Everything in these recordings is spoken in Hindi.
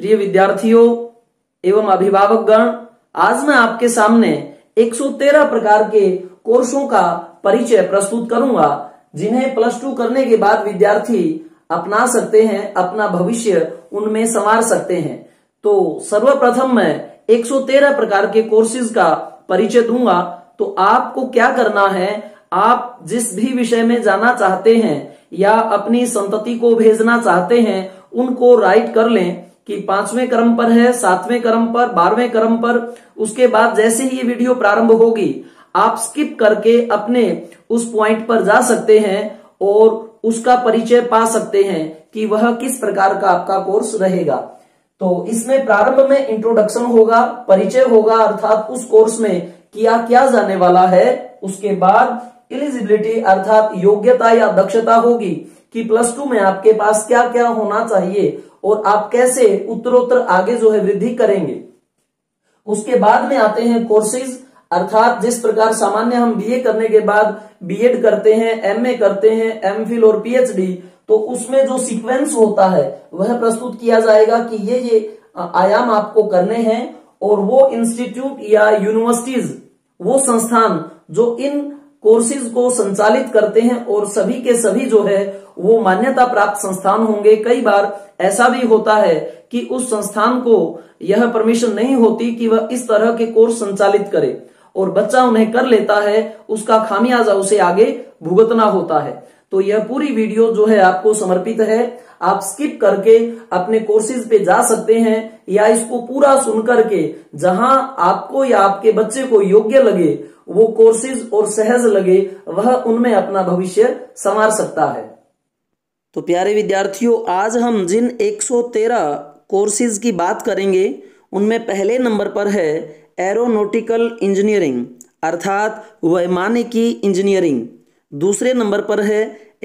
प्रिय विद्यार्थियों एवं अभिभावक गण आज मैं आपके सामने 113 प्रकार के कोर्सों का परिचय प्रस्तुत करूंगा जिन्हें प्लस टू करने के बाद विद्यार्थी अपना सकते हैं अपना भविष्य उनमें संवार सकते हैं तो सर्वप्रथम मैं 113 प्रकार के कोर्सेज का परिचय दूंगा तो आपको क्या करना है आप जिस भी विषय में जाना चाहते हैं या अपनी संतति को भेजना चाहते हैं उनको राइट कर लें कि पांचवें क्रम पर है सातवें क्रम पर बारहवें क्रम पर उसके बाद जैसे ही ये वीडियो प्रारंभ होगी आप स्किप करके अपने उस पॉइंट पर जा सकते हैं और उसका परिचय पा सकते हैं कि वह किस प्रकार का आपका कोर्स रहेगा तो इसमें प्रारंभ में इंट्रोडक्शन होगा परिचय होगा अर्थात उस कोर्स में किया क्या जाने वाला है उसके बाद एलिजिबिलिटी अर्थात योग्यता या दक्षता होगी कि प्लस टू में आपके पास क्या क्या होना चाहिए और आप कैसे उत्तरोत्तर आगे जो है वृद्धि करेंगे उसके बाद में आते हैं कोर्सेज अर्थात जिस प्रकार सामान्य हम बीए करने के बाद बीएड करते हैं एमए करते हैं एमफिल और पीएचडी तो उसमें जो सीक्वेंस होता है वह प्रस्तुत किया जाएगा कि ये ये आयाम आपको करने हैं और वो इंस्टीट्यूट या यूनिवर्सिटीज वो संस्थान जो इन कोर्सेज को संचालित करते हैं और सभी के सभी जो है वो मान्यता प्राप्त संस्थान होंगे कई बार ऐसा भी होता है कि उस संस्थान को यह परमिशन नहीं होती कि वह इस तरह के कोर्स संचालित करे और बच्चा उन्हें कर लेता है उसका खामियाजा उसे आगे भुगतना होता है तो यह पूरी वीडियो जो है आपको समर्पित है आप स्किप करके अपने कोर्सेज पे जा सकते हैं या इसको पूरा सुन करके जहां आपको या आपके बच्चे को योग्य लगे वो कोर्सेज और सहज लगे वह उनमें अपना भविष्य संवार सकता है तो प्यारे विद्यार्थियों आज हम जिन 113 कोर्सेज की बात करेंगे उनमें पहले नंबर पर है एरोनोटिकल इंजीनियरिंग अर्थात वैमानिकी इंजीनियरिंग दूसरे नंबर पर है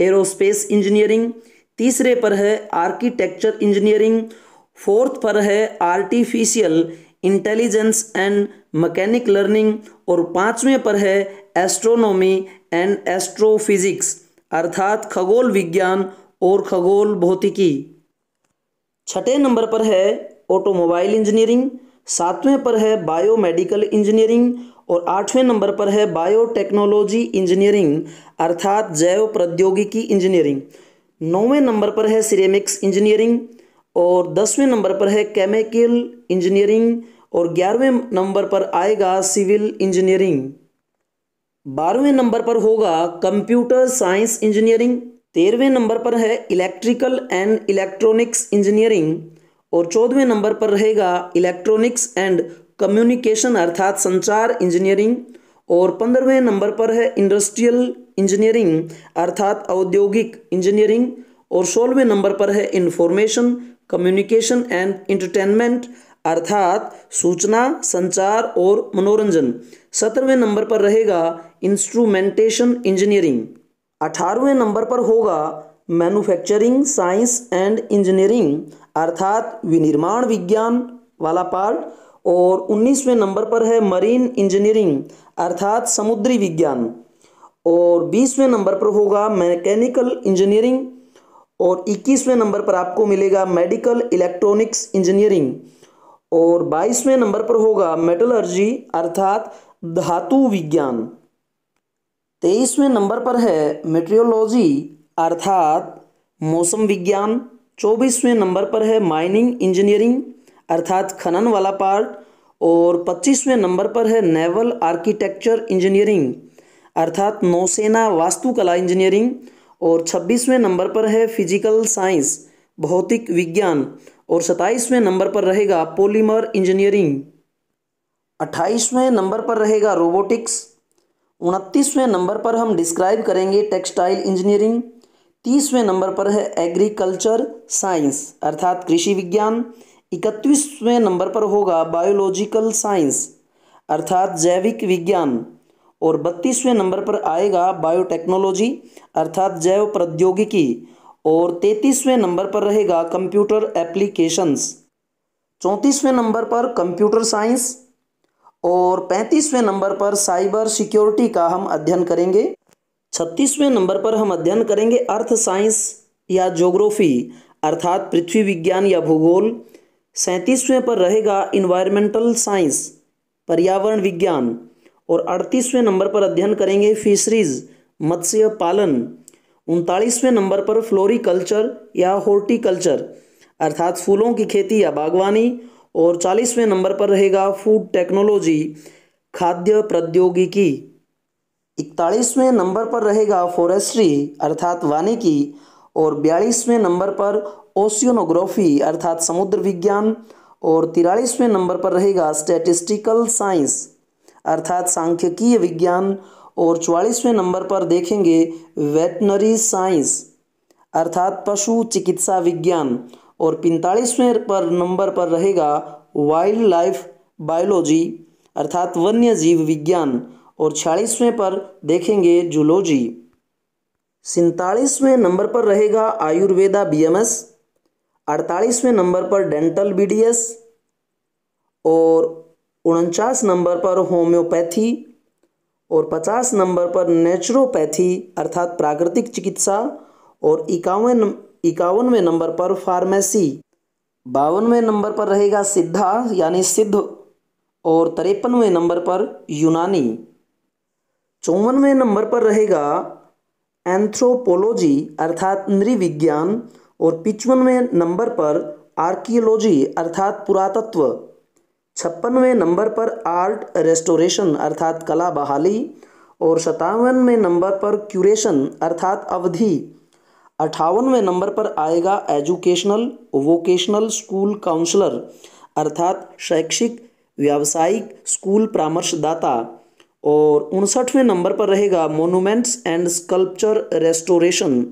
एरोस्पेस इंजीनियरिंग तीसरे पर है आर्किटेक्चर इंजीनियरिंग फोर्थ पर है artificial intelligence and mechanic learning और पांचवें पर है एस्ट्रोनॉमी एंड एस्ट्रोफिजिक्स अर्थात खगोल विज्ञान और खगोल भौतिकी छठे नंबर पर है ऑटोमोबाइल इंजीनियरिंग सातवें पर है बायोमेडिकल इंजीनियरिंग और आठवें नंबर पर है बायोटेक्नोलॉजी इंजीनियरिंग अर्थात जैव प्रौद्योगिकी इंजीनियरिंग नौवें नंबर पर है सिरेमिक्स इंजीनियरिंग और दसवें नंबर पर है केमिकल इंजीनियरिंग और ग्यारहवें नंबर पर आएगा सिविल इंजीनियरिंग बारहवें नंबर पर होगा कंप्यूटर साइंस इंजीनियरिंग तेरहवें नंबर पर है इलेक्ट्रिकल एंड इलेक्ट्रॉनिक्स इंजीनियरिंग और चौदहवें नंबर पर रहेगा इलेक्ट्रॉनिक्स एंड कम्युनिकेशन अर्थात संचार इंजीनियरिंग और पंद्रहवें नंबर पर है इंडस्ट्रियल इंजीनियरिंग अर्थात औद्योगिक इंजीनियरिंग और सोलहवें नंबर पर है इंफॉर्मेशन कम्युनिकेशन एंड इंटरटेनमेंट अर्थात सूचना संचार और मनोरंजन सत्रहवें नंबर पर रहेगा इंस्ट्रूमेंटेशन इंजीनियरिंग अठारहवें नंबर पर होगा मैन्युफैक्चरिंग साइंस एंड इंजीनियरिंग अर्थात विनिर्माण विज्ञान वाला पार्ट और 19वें नंबर पर है मरीन इंजीनियरिंग अर्थात समुद्री विज्ञान और 20वें नंबर पर होगा मैकेनिकल इंजीनियरिंग और 21वें नंबर पर आपको मिलेगा मेडिकल इलेक्ट्रॉनिक्स इंजीनियरिंग और 22वें नंबर पर होगा मेटलर्जी अर्थात धातु विज्ञान तेईसवें नंबर पर है मेट्रियोलॉजी अर्थात मौसम विज्ञान चौबीसवें नंबर पर है माइनिंग इंजीनियरिंग अर्थात खनन वाला पार्ट और पच्चीसवें नंबर पर है नेवल आर्किटेक्चर इंजीनियरिंग अर्थात नौसेना वास्तुकला इंजीनियरिंग और छब्बीसवें नंबर पर है फिजिकल साइंस भौतिक विज्ञान और सताईसवें नंबर पर रहेगा पॉलीमर इंजीनियरिंग अट्ठाईसवें नंबर पर रहेगा रोबोटिक्स उनतीसवें नंबर पर हम डिस्क्राइब करेंगे टेक्सटाइल इंजीनियरिंग तीसवें नंबर पर है एग्रीकल्चर साइंस अर्थात कृषि विज्ञान इकतीसवें नंबर पर होगा बायोलॉजिकल साइंस अर्थात जैविक विज्ञान और बत्तीसवें नंबर पर आएगा बायोटेक्नोलॉजी अर्थात जैव प्रौद्योगिकी और तैतीसवें नंबर पर रहेगा कंप्यूटर एप्लीकेशंस चौंतीसवें नंबर पर कंप्यूटर साइंस और पैंतीसवें नंबर पर साइबर सिक्योरिटी का हम अध्ययन करेंगे छत्तीसवें नंबर पर हम अध्ययन करेंगे अर्थ साइंस या ज्योग्राफी अर्थात पृथ्वी विज्ञान या भूगोल सैंतीसवें पर रहेगा इन्वायरमेंटल साइंस पर्यावरण विज्ञान और अड़तीसवें नंबर पर अध्ययन करेंगे फिशरीज मत्स्य पालन उनतालीसवें नंबर पर फ्लोरिकल्चर या हॉर्टिकल्चर अर्थात फूलों की खेती या बागवानी और चालीसवें नंबर पर रहेगा फूड टेक्नोलॉजी खाद्य प्रौद्योगिकी इकतालीसवें नंबर पर रहेगा फॉरेस्ट्री अर्थात वानिकी और बयालीसवें नंबर पर ओशियोनोग्राफी अर्थात समुद्र विज्ञान और तिरालीसवें नंबर पर रहेगा स्टैटिस्टिकल साइंस अर्थात सांख्यिकीय विज्ञान और चवालीसवें नंबर पर देखेंगे वेटनरी साइंस अर्थात पशु चिकित्सा विज्ञान और पैंतालीसवें पर नंबर पर रहेगा वाइल्ड लाइफ बायोलॉजी अर्थात वन्य जीव विज्ञान और छियालीसवें पर देखेंगे जूलॉजी सैंतालीसवें नंबर पर रहेगा आयुर्वेदा बीएमएस अड़तालीसवें नंबर पर डेंटल बीडीएस और उनचास नंबर पर होम्योपैथी और पचास नंबर पर नेचुरोपैथी अर्थात प्राकृतिक चिकित्सा और इक्यावन इक्यावनवें नंबर पर फार्मेसी बावनवें नंबर पर रहेगा सिद्धा यानी सिद्ध और तिरपनवें नंबर पर यूनानी चौवनवें नंबर पर रहेगा एंथ्रोपोलॉजी अर्थात नृविज्ञान और पिचवनवें नंबर पर आर्कियोलॉजी अर्थात पुरातत्व छप्पनवें नंबर पर आर्ट रेस्टोरेशन अर्थात कला बहाली और सतावनवें नंबर पर क्यूरेशन अर्थात अवधि अठावनवें नंबर पर आएगा एजुकेशनल वोकेशनल स्कूल काउंसलर अर्थात शैक्षिक व्यावसायिक स्कूल परामर्शदाता और उनसठवें नंबर पर रहेगा मोनूमेंट्स एंड स्कल्पचर रेस्टोरेशन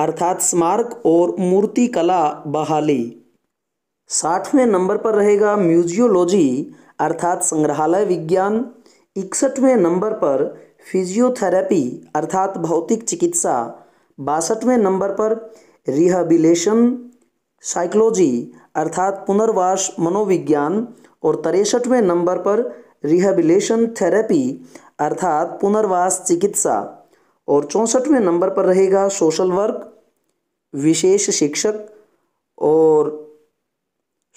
अर्थात स्मारक और मूर्ति कला बहाली साठवें नंबर पर रहेगा म्यूजियोलॉजी अर्थात संग्रहालय विज्ञान इकसठवें नंबर पर फिजियोथेरेपी अर्थात भौतिक चिकित्सा बासठवें नंबर पर रिहेबिलेशन साइकोलॉजी अर्थात पुनर्वास मनोविज्ञान और तिरसठवें नंबर पर रिहेबिलेशन थेरेपी अर्थात पुनर्वास चिकित्सा और चौंसठवें नंबर पर रहेगा सोशल वर्क विशेष शिक्षक और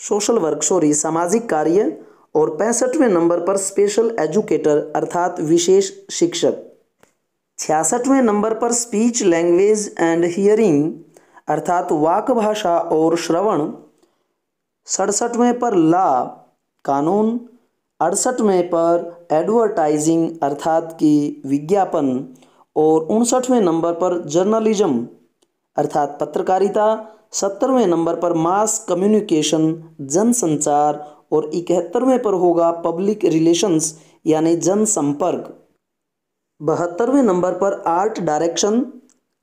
सोशल वर्क सॉरी सामाजिक कार्य और पैंसठवें नंबर पर स्पेशल एजुकेटर अर्थात विशेष शिक्षक छियासठवें नंबर पर स्पीच लैंग्वेज एंड हियरिंग अर्थात वाक भाषा और श्रवण सड़सठवें पर ला कानून अड़सठवें पर एडवर्टाइजिंग अर्थात की विज्ञापन और उनसठवें नंबर पर जर्नलिज्म अर्थात पत्रकारिता सत्तरवें नंबर पर मास कम्युनिकेशन जनसंचार और इकहत्तरवें पर होगा पब्लिक रिलेशंस यानी जनसंपर्क बहत्तरवें नंबर पर आर्ट डायरेक्शन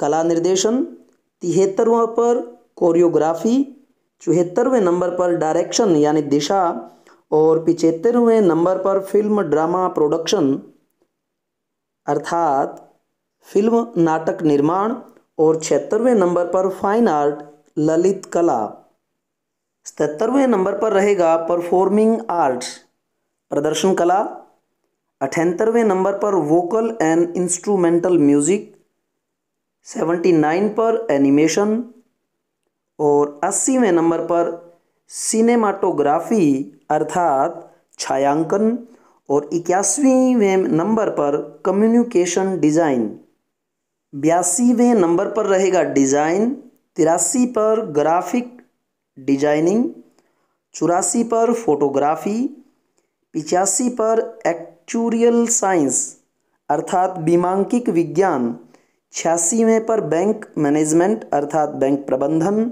कला निर्देशन तिहत्तरवा पर कोरियोग्राफी चौहत्तरवें नंबर पर डायरेक्शन यानी दिशा और पिचहत्तरवें नंबर पर फिल्म ड्रामा प्रोडक्शन अर्थात फिल्म नाटक निर्माण और छिहत्तरवें नंबर पर फाइन आर्ट ललित कला सतहत्तरवें नंबर पर रहेगा परफॉर्मिंग आर्ट्स प्रदर्शन कला अठहत्तरवें नंबर पर vocal and instrumental music seventy nine पर एनिमेशन और अस्सीवें नंबर पर सिनेमाटोग्राफी अर्थात छायांकन और इक्यासीवें नंबर पर कम्युनिकेशन डिज़ाइन बयासीवें नंबर पर रहेगा डिज़ाइन तिरासी पर ग्राफिक डिजाइनिंग चौरासी पर फोटोग्राफी पिचासी पर एक्चुरियल साइंस अर्थात बीमांकिक विज्ञान छियासीवें पर बैंक मैनेजमेंट अर्थात बैंक प्रबंधन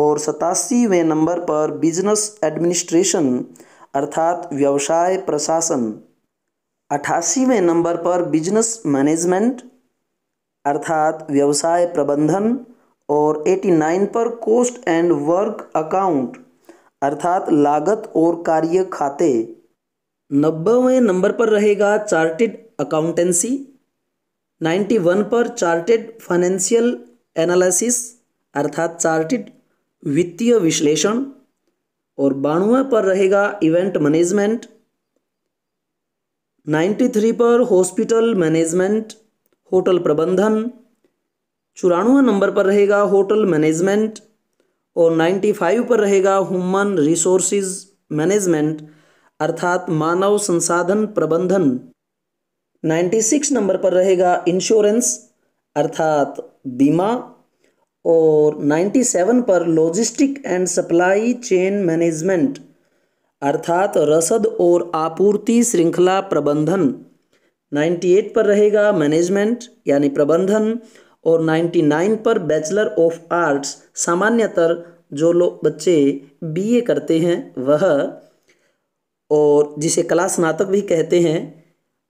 और सतासीवें नंबर पर बिजनेस एडमिनिस्ट्रेशन अर्थात व्यवसाय प्रशासन अठासीवें नंबर पर बिजनेस मैनेजमेंट अर्थात व्यवसाय प्रबंधन और 89 पर कोस्ट एंड वर्क अकाउंट अर्थात लागत और कार्य खाते नब्बेवें नंबर पर रहेगा चार्टेड अकाउंटेंसी 91 पर चार्टेड फाइनेंशियल एनालिसिस अर्थात चार्टेड वित्तीय विश्लेषण और बानवे पर रहेगा इवेंट मैनेजमेंट 93 पर हॉस्पिटल मैनेजमेंट होटल प्रबंधन चौरानवे नंबर पर रहेगा होटल मैनेजमेंट और 95 पर रहेगा ह्यूमन रिसोर्सेज मैनेजमेंट अर्थात मानव संसाधन प्रबंधन 96 नंबर पर रहेगा इंश्योरेंस अर्थात बीमा और 97 पर logistic and supply chain management अर्थात रसद और आपूर्ति श्रृंखला प्रबंधन 98 पर रहेगा मैनेजमेंट यानी प्रबंधन और 99 पर बैचलर ऑफ आर्ट्स सामान्यतर जो लोग बच्चे बीए करते हैं वह और जिसे कला स्नातक भी कहते हैं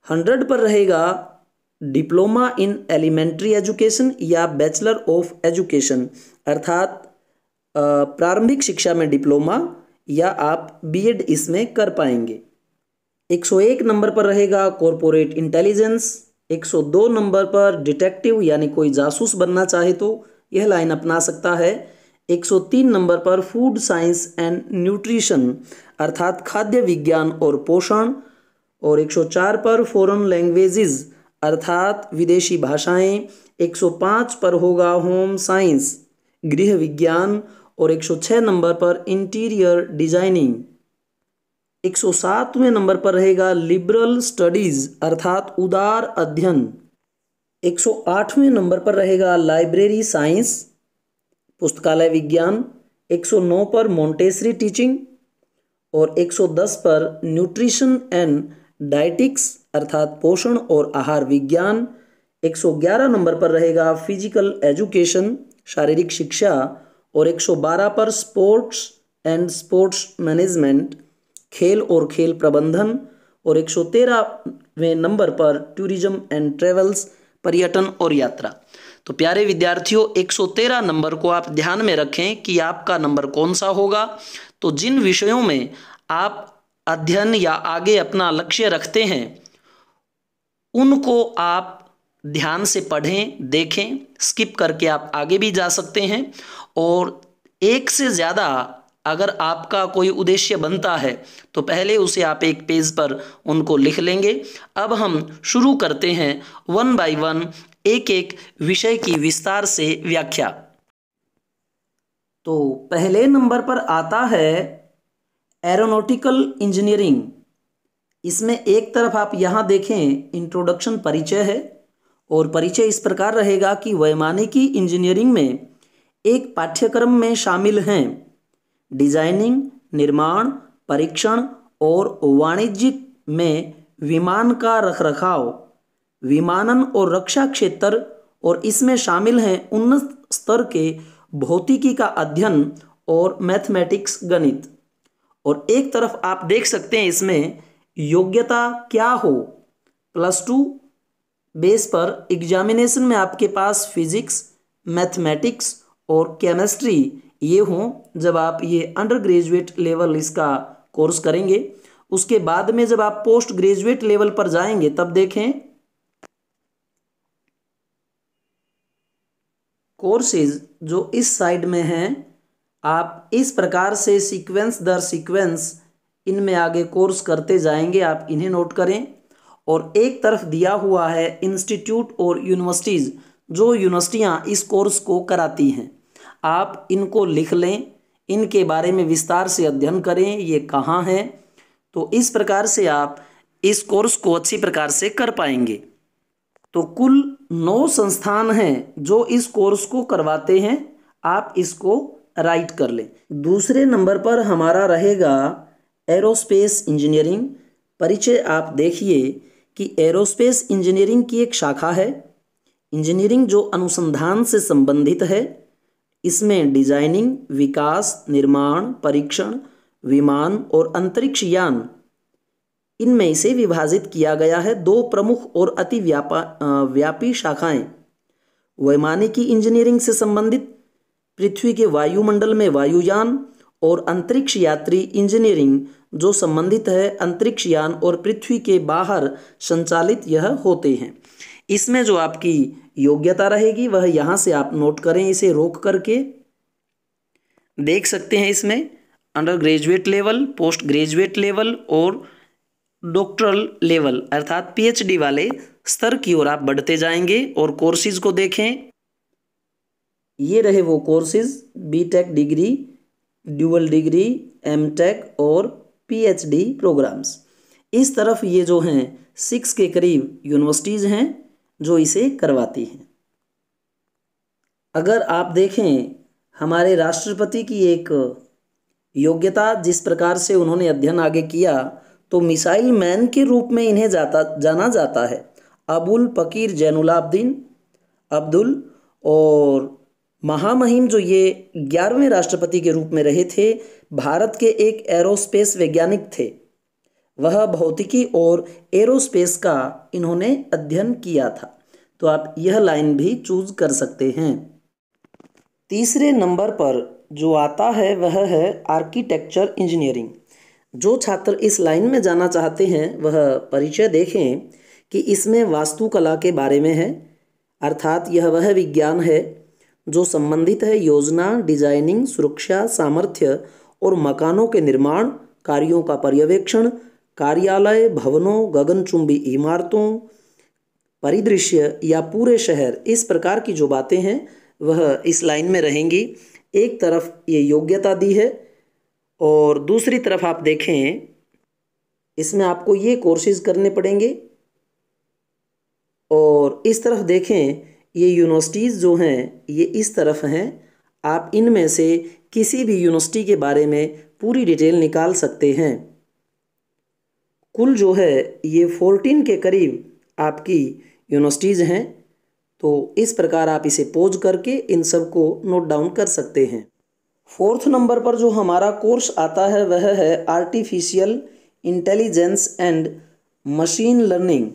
हंड्रेड पर रहेगा डिप्लोमा इन एलिमेंट्री एजुकेशन या बैचलर ऑफ एजुकेशन अर्थात प्रारंभिक शिक्षा में डिप्लोमा या आप बीएड इसमें कर पाएंगे 101 नंबर पर रहेगा कॉरपोरेट इंटेलिजेंस 102 नंबर पर डिटेक्टिव यानी कोई जासूस बनना चाहे तो यह लाइन अपना सकता है 103 नंबर पर फूड साइंस एंड न्यूट्रिशन अर्थात खाद्य विज्ञान और पोषण और 104 पर फॉरेन लैंग्वेजेस अर्थात विदेशी भाषाएं 105 पर होगा होम साइंस गृह विज्ञान और 106 नंबर पर इंटीरियर डिजाइनिंग 107वें नंबर पर रहेगा लिबरल स्टडीज़ अर्थात उदार अध्ययन 108वें नंबर पर रहेगा लाइब्रेरी साइंस पुस्तकालय विज्ञान 109 पर मोंटेसरी टीचिंग और 110 पर न्यूट्रिशन एंड डाइटिक्स अर्थात पोषण और आहार विज्ञान 111 नंबर पर रहेगा फिजिकल एजुकेशन शारीरिक शिक्षा और 112 पर स्पोर्ट्स एंड स्पोर्ट्स मैनेजमेंट खेल और खेल प्रबंधन और एक सौ तेरहवें नंबर पर टूरिज्म एंड ट्रेवल्स पर्यटन और यात्रा तो प्यारे विद्यार्थियों 113 नंबर को आप ध्यान में रखें कि आपका नंबर कौन सा होगा तो जिन विषयों में आप अध्ययन या आगे अपना लक्ष्य रखते हैं उनको आप ध्यान से पढ़ें देखें स्किप करके आप आगे भी जा सकते हैं और एक से ज़्यादा अगर आपका कोई उद्देश्य बनता है तो पहले उसे आप एक पेज पर उनको लिख लेंगे अब हम शुरू करते हैं वन बाय वन एक एक विषय की विस्तार से व्याख्या तो पहले नंबर पर आता है एरोनोटिकल इंजीनियरिंग इसमें एक तरफ आप यहाँ देखें इंट्रोडक्शन परिचय है और परिचय इस प्रकार रहेगा कि वैमानिकी इंजीनियरिंग में एक पाठ्यक्रम में शामिल हैं डिजाइनिंग निर्माण परीक्षण और वाणिज्यिक में विमान का रखरखाव विमानन और रक्षा क्षेत्र और इसमें शामिल हैं उन्नत स्तर के भौतिकी का अध्ययन और मैथमेटिक्स गणित और एक तरफ आप देख सकते हैं इसमें योग्यता क्या हो प्लस टू बेस पर एग्जामिनेशन में आपके पास फिजिक्स मैथमेटिक्स और केमिस्ट्री ये हों जब आप ये अंडर ग्रेजुएट लेवल इसका कोर्स करेंगे उसके बाद में जब आप पोस्ट ग्रेजुएट लेवल पर जाएंगे तब देखें कोर्सेज जो इस साइड में हैं आप इस प्रकार से सीक्वेंस दर सीक्वेंस इनमें आगे कोर्स करते जाएंगे आप इन्हें नोट करें और एक तरफ दिया हुआ है इंस्टीट्यूट और यूनिवर्सिटीज़ जो यूनिवर्सिटियाँ इस कोर्स को कराती हैं आप इनको लिख लें इनके बारे में विस्तार से अध्ययन करें ये कहाँ हैं तो इस प्रकार से आप इस कोर्स को अच्छी प्रकार से कर पाएंगे तो कुल नौ संस्थान हैं जो इस कोर्स को करवाते हैं आप इसको राइट कर लें दूसरे नंबर पर हमारा रहेगा एरोस्पेस इंजीनियरिंग परिचय आप देखिए कि एरोस्पेस इंजीनियरिंग की एक शाखा है इंजीनियरिंग जो अनुसंधान से संबंधित है इसमें डिजाइनिंग विकास निर्माण परीक्षण विमान और अंतरिक्ष यान इनमें इसे विभाजित किया गया है दो प्रमुख और अति व्यापा व्यापी शाखाएं वैमानिकी इंजीनियरिंग से संबंधित पृथ्वी के वायुमंडल में वायुयान और अंतरिक्ष यात्री इंजीनियरिंग जो संबंधित है अंतरिक्ष यान और पृथ्वी के बाहर संचालित यह होते हैं इसमें जो आपकी योग्यता रहेगी वह यहाँ से आप नोट करें इसे रोक करके देख सकते हैं इसमें under graduate level post graduate level और डॉक्टरल लेवल अर्थात पीएचडी वाले स्तर की ओर आप बढ़ते जाएंगे और कोर्सेज को देखें ये रहे वो courses BTech degree dual degree MTech और पीएचडी प्रोग्राम्स इस तरफ ये जो हैं सिक्स के करीब यूनिवर्सिटीज़ हैं जो इसे करवाती है अगर आप देखें हमारे राष्ट्रपति की एक योग्यता जिस प्रकार से उन्होंने अध्ययन आगे किया तो मिसाइल मैन के रूप में इन्हें जाता जाना जाता है अबुल फ़कीर जैनुलाब्दीन अब्दुल और महामहिम जो ये ग्यारहवें राष्ट्रपति के रूप में रहे थे भारत के एक एरोस्पेस वैज्ञानिक थे वह भौतिकी और एरोस्पेस का इन्होंने अध्ययन किया था तो आप यह लाइन भी चूज कर सकते हैं तीसरे नंबर पर जो आता है वह है आर्किटेक्चर इंजीनियरिंग जो छात्र इस लाइन में जाना चाहते हैं वह परिचय देखें कि इसमें वास्तुकला के बारे में है अर्थात यह वह विज्ञान है जो संबंधित है योजना डिजाइनिंग सुरक्षा सामर्थ्य और मकानों के निर्माण कार्यों का पर्यवेक्षण कार्यालय भवनों गगनचुंबी इमारतों परिदृश्य या पूरे शहर इस प्रकार की जो बातें हैं वह इस लाइन में रहेंगी एक तरफ ये योग्यता दी है और दूसरी तरफ आप देखें इसमें आपको ये कोर्सेज करने पड़ेंगे और इस तरफ देखें ये यूनिवर्सिटीज़ जो हैं ये इस तरफ हैं आप इनमें से किसी भी यूनिवर्सिटी के बारे में पूरी डिटेल निकाल सकते हैं कुल जो है ये फोर्टीन के करीब आपकी यूनिवर्सिटीज़ हैं तो इस प्रकार आप इसे पोज करके इन सब को नोट डाउन कर सकते हैं फोर्थ नंबर पर जो हमारा कोर्स आता है वह है artificial intelligence and machine learning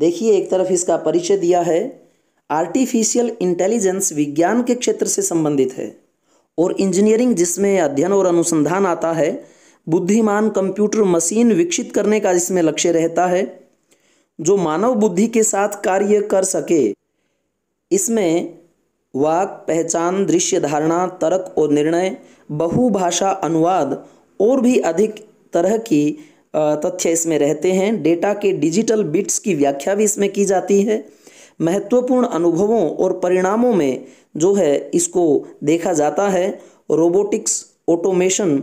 देखिए एक तरफ इसका परिचय दिया है आर्टिफिशियल इंटेलिजेंस विज्ञान के क्षेत्र से संबंधित है और इंजीनियरिंग जिसमें अध्ययन और अनुसंधान आता है बुद्धिमान कंप्यूटर मशीन विकसित करने का इसमें लक्ष्य रहता है जो मानव बुद्धि के साथ कार्य कर सके इसमें वाक पहचान दृश्य धारणा तर्क और निर्णय बहुभाषा अनुवाद और भी अधिक तरह की तथ्य इसमें रहते हैं डेटा के डिजिटल बिट्स की व्याख्या भी इसमें की जाती है महत्वपूर्ण अनुभवों और परिणामों में जो है इसको देखा जाता है रोबोटिक्स ऑटोमेशन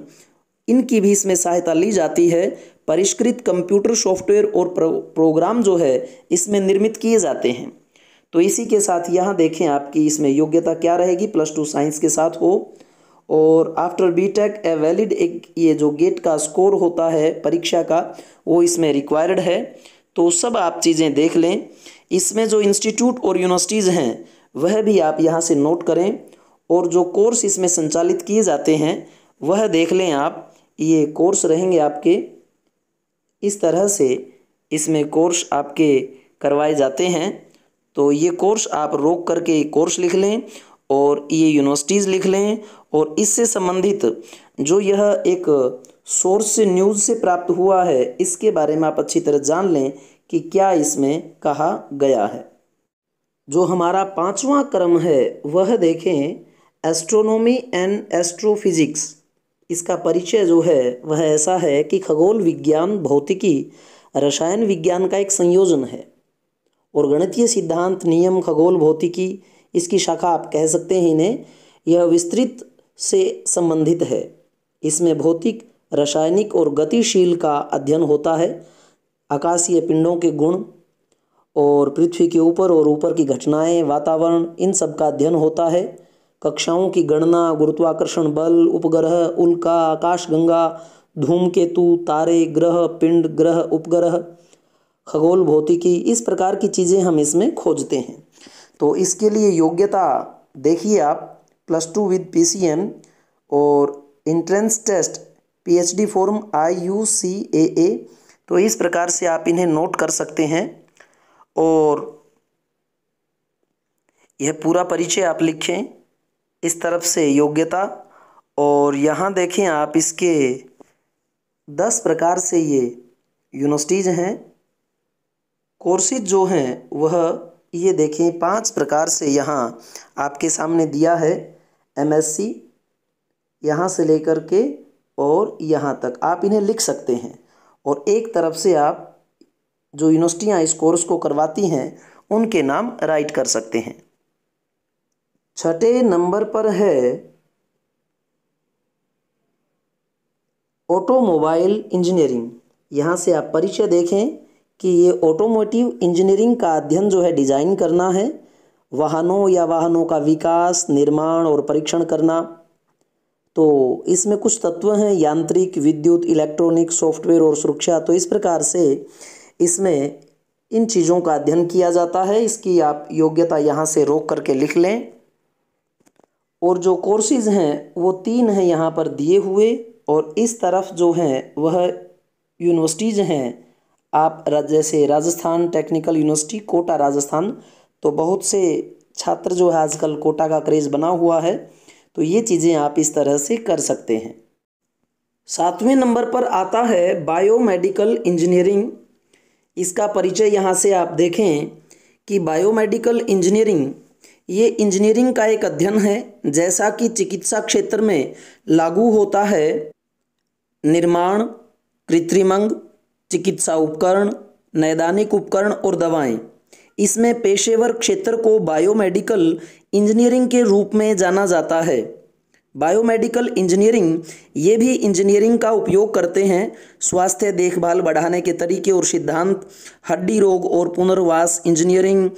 इनकी भी इसमें सहायता ली जाती है परिष्कृत कंप्यूटर सॉफ्टवेयर और प्रोग्राम जो है इसमें निर्मित किए जाते हैं तो इसी के साथ यहाँ देखें आपकी इसमें योग्यता क्या रहेगी प्लस टू साइंस के साथ हो और after B tech a valid एक ये जो गेट का स्कोर होता है परीक्षा का वो इसमें रिक्वायर्ड है तो सब आप चीज़ें देख लें इसमें जो इंस्टीट्यूट और यूनिवर्सिटीज़ हैं वह भी आप यहाँ से नोट करें और जो कोर्स इसमें संचालित किए जाते हैं वह देख लें आप ये कोर्स रहेंगे आपके इस तरह से इसमें कोर्स आपके करवाए जाते हैं तो ये कोर्स आप रोक करके कोर्स लिख लें और ये यूनिवर्सिटीज़ लिख लें और इससे संबंधित जो यह एक सोर्स से न्यूज़ से प्राप्त हुआ है इसके बारे में आप अच्छी तरह जान लें कि क्या इसमें कहा गया है जो हमारा पांचवा क्रम है वह देखें एस्ट्रोनॉमी एंड एस्ट्रोफिजिक्स इसका परिचय जो है वह ऐसा है कि खगोल विज्ञान भौतिकी रसायन विज्ञान का एक संयोजन है और गणितीय सिद्धांत नियम खगोल भौतिकी इसकी शाखा आप कह सकते हैं इन्हें यह विस्तृत से संबंधित है इसमें भौतिक रासायनिक और गतिशील का अध्ययन होता है आकाशीय पिंडों के गुण और पृथ्वी के ऊपर और ऊपर की घटनाएं वातावरण इन सब का अध्ययन होता है कक्षाओं की गणना गुरुत्वाकर्षण बल उपग्रह उल्का आकाशगंगा धूमकेतु तारे ग्रह पिंड ग्रह उपग्रह खगोल भौतिकी इस प्रकार की चीज़ें हम इसमें खोजते हैं तो इसके लिए योग्यता देखिए आप प्लस टू विद पी और entrance test PhD form I U C A A तो इस प्रकार से आप इन्हें नोट कर सकते हैं और यह पूरा परिचय आप लिखें इस तरफ से योग्यता और यहाँ देखें आप इसके दस प्रकार से ये यूनिवर्सिटीज़ हैं कोर्सेज जो हैं वह ये देखें पांच प्रकार से यहाँ आपके सामने दिया है एमएससी यहाँ से लेकर के और यहाँ तक आप इन्हें लिख सकते हैं और एक तरफ से आप जो यूनिवर्सिटियाँ इस कोर्स को करवाती हैं उनके नाम राइट कर सकते हैं छठे नंबर पर है ऑटोमोबाइल इंजीनियरिंग यहाँ से आप परिचय देखें कि ये ऑटोमोटिव इंजीनियरिंग का अध्ययन जो है डिज़ाइन करना है वाहनों या वाहनों का विकास निर्माण और परीक्षण करना तो इसमें कुछ तत्व हैं यांत्रिक विद्युत इलेक्ट्रॉनिक सॉफ्टवेयर और सुरक्षा तो इस प्रकार से इसमें इन चीज़ों का अध्ययन किया जाता है इसकी आप योग्यता यहाँ से रोक करके लिख लें और जो कोर्सेज हैं वो तीन हैं यहाँ पर दिए हुए और इस तरफ जो हैं वह यूनिवर्सिटीज़ हैं आप जैसे राजस्थान टेक्निकल यूनिवर्सिटी कोटा राजस्थान तो बहुत से छात्र जो है आजकल कोटा का क्रेज़ बना हुआ है तो ये चीज़ें आप इस तरह से कर सकते हैं सातवें नंबर पर आता है बायोमेडिकल इंजीनियरिंग इसका परिचय यहाँ से आप देखें कि बायोमेडिकल इंजीनियरिंग ये इंजीनियरिंग का एक अध्ययन है जैसा कि चिकित्सा क्षेत्र में लागू होता है निर्माण कृत्रिमंग चिकित्सा उपकरण नैदानिक उपकरण और दवाएं इसमें पेशेवर क्षेत्र को बायोमेडिकल इंजीनियरिंग के रूप में जाना जाता है बायोमेडिकल इंजीनियरिंग ये भी इंजीनियरिंग का उपयोग करते हैं स्वास्थ्य देखभाल बढ़ाने के तरीके और सिद्धांत हड्डी रोग और पुनर्वास इंजीनियरिंग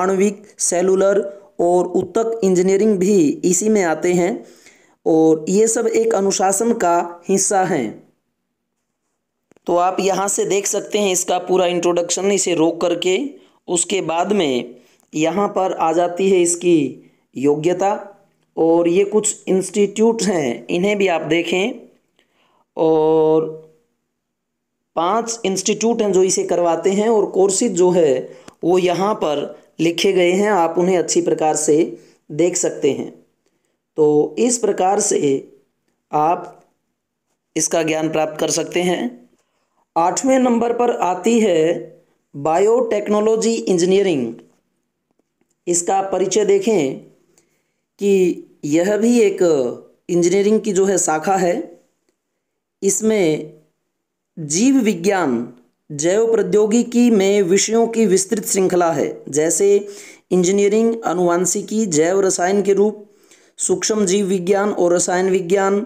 आणविक सेलुलर और उत्तक इंजीनियरिंग भी इसी में आते हैं और ये सब एक अनुशासन का हिस्सा हैं तो आप यहाँ से देख सकते हैं इसका पूरा इंट्रोडक्शन इसे रोक करके उसके बाद में यहाँ पर आ जाती है इसकी योग्यता और ये कुछ इंस्टीट्यूट हैं इन्हें भी आप देखें और पांच इंस्टीट्यूट हैं जो इसे करवाते हैं और कोर्सेज जो है वो यहाँ पर लिखे गए हैं आप उन्हें अच्छी प्रकार से देख सकते हैं तो इस प्रकार से आप इसका ज्ञान प्राप्त कर सकते हैं आठवें नंबर पर आती है बायोटेक्नोलॉजी इंजीनियरिंग इसका परिचय देखें कि यह भी एक इंजीनियरिंग की जो है शाखा है इसमें जीव विज्ञान जैव प्रौद्योगिकी में विषयों की विस्तृत श्रृंखला है जैसे इंजीनियरिंग अनुवांशिकी जैव रसायन के रूप सूक्ष्म जीव विज्ञान और रसायन विज्ञान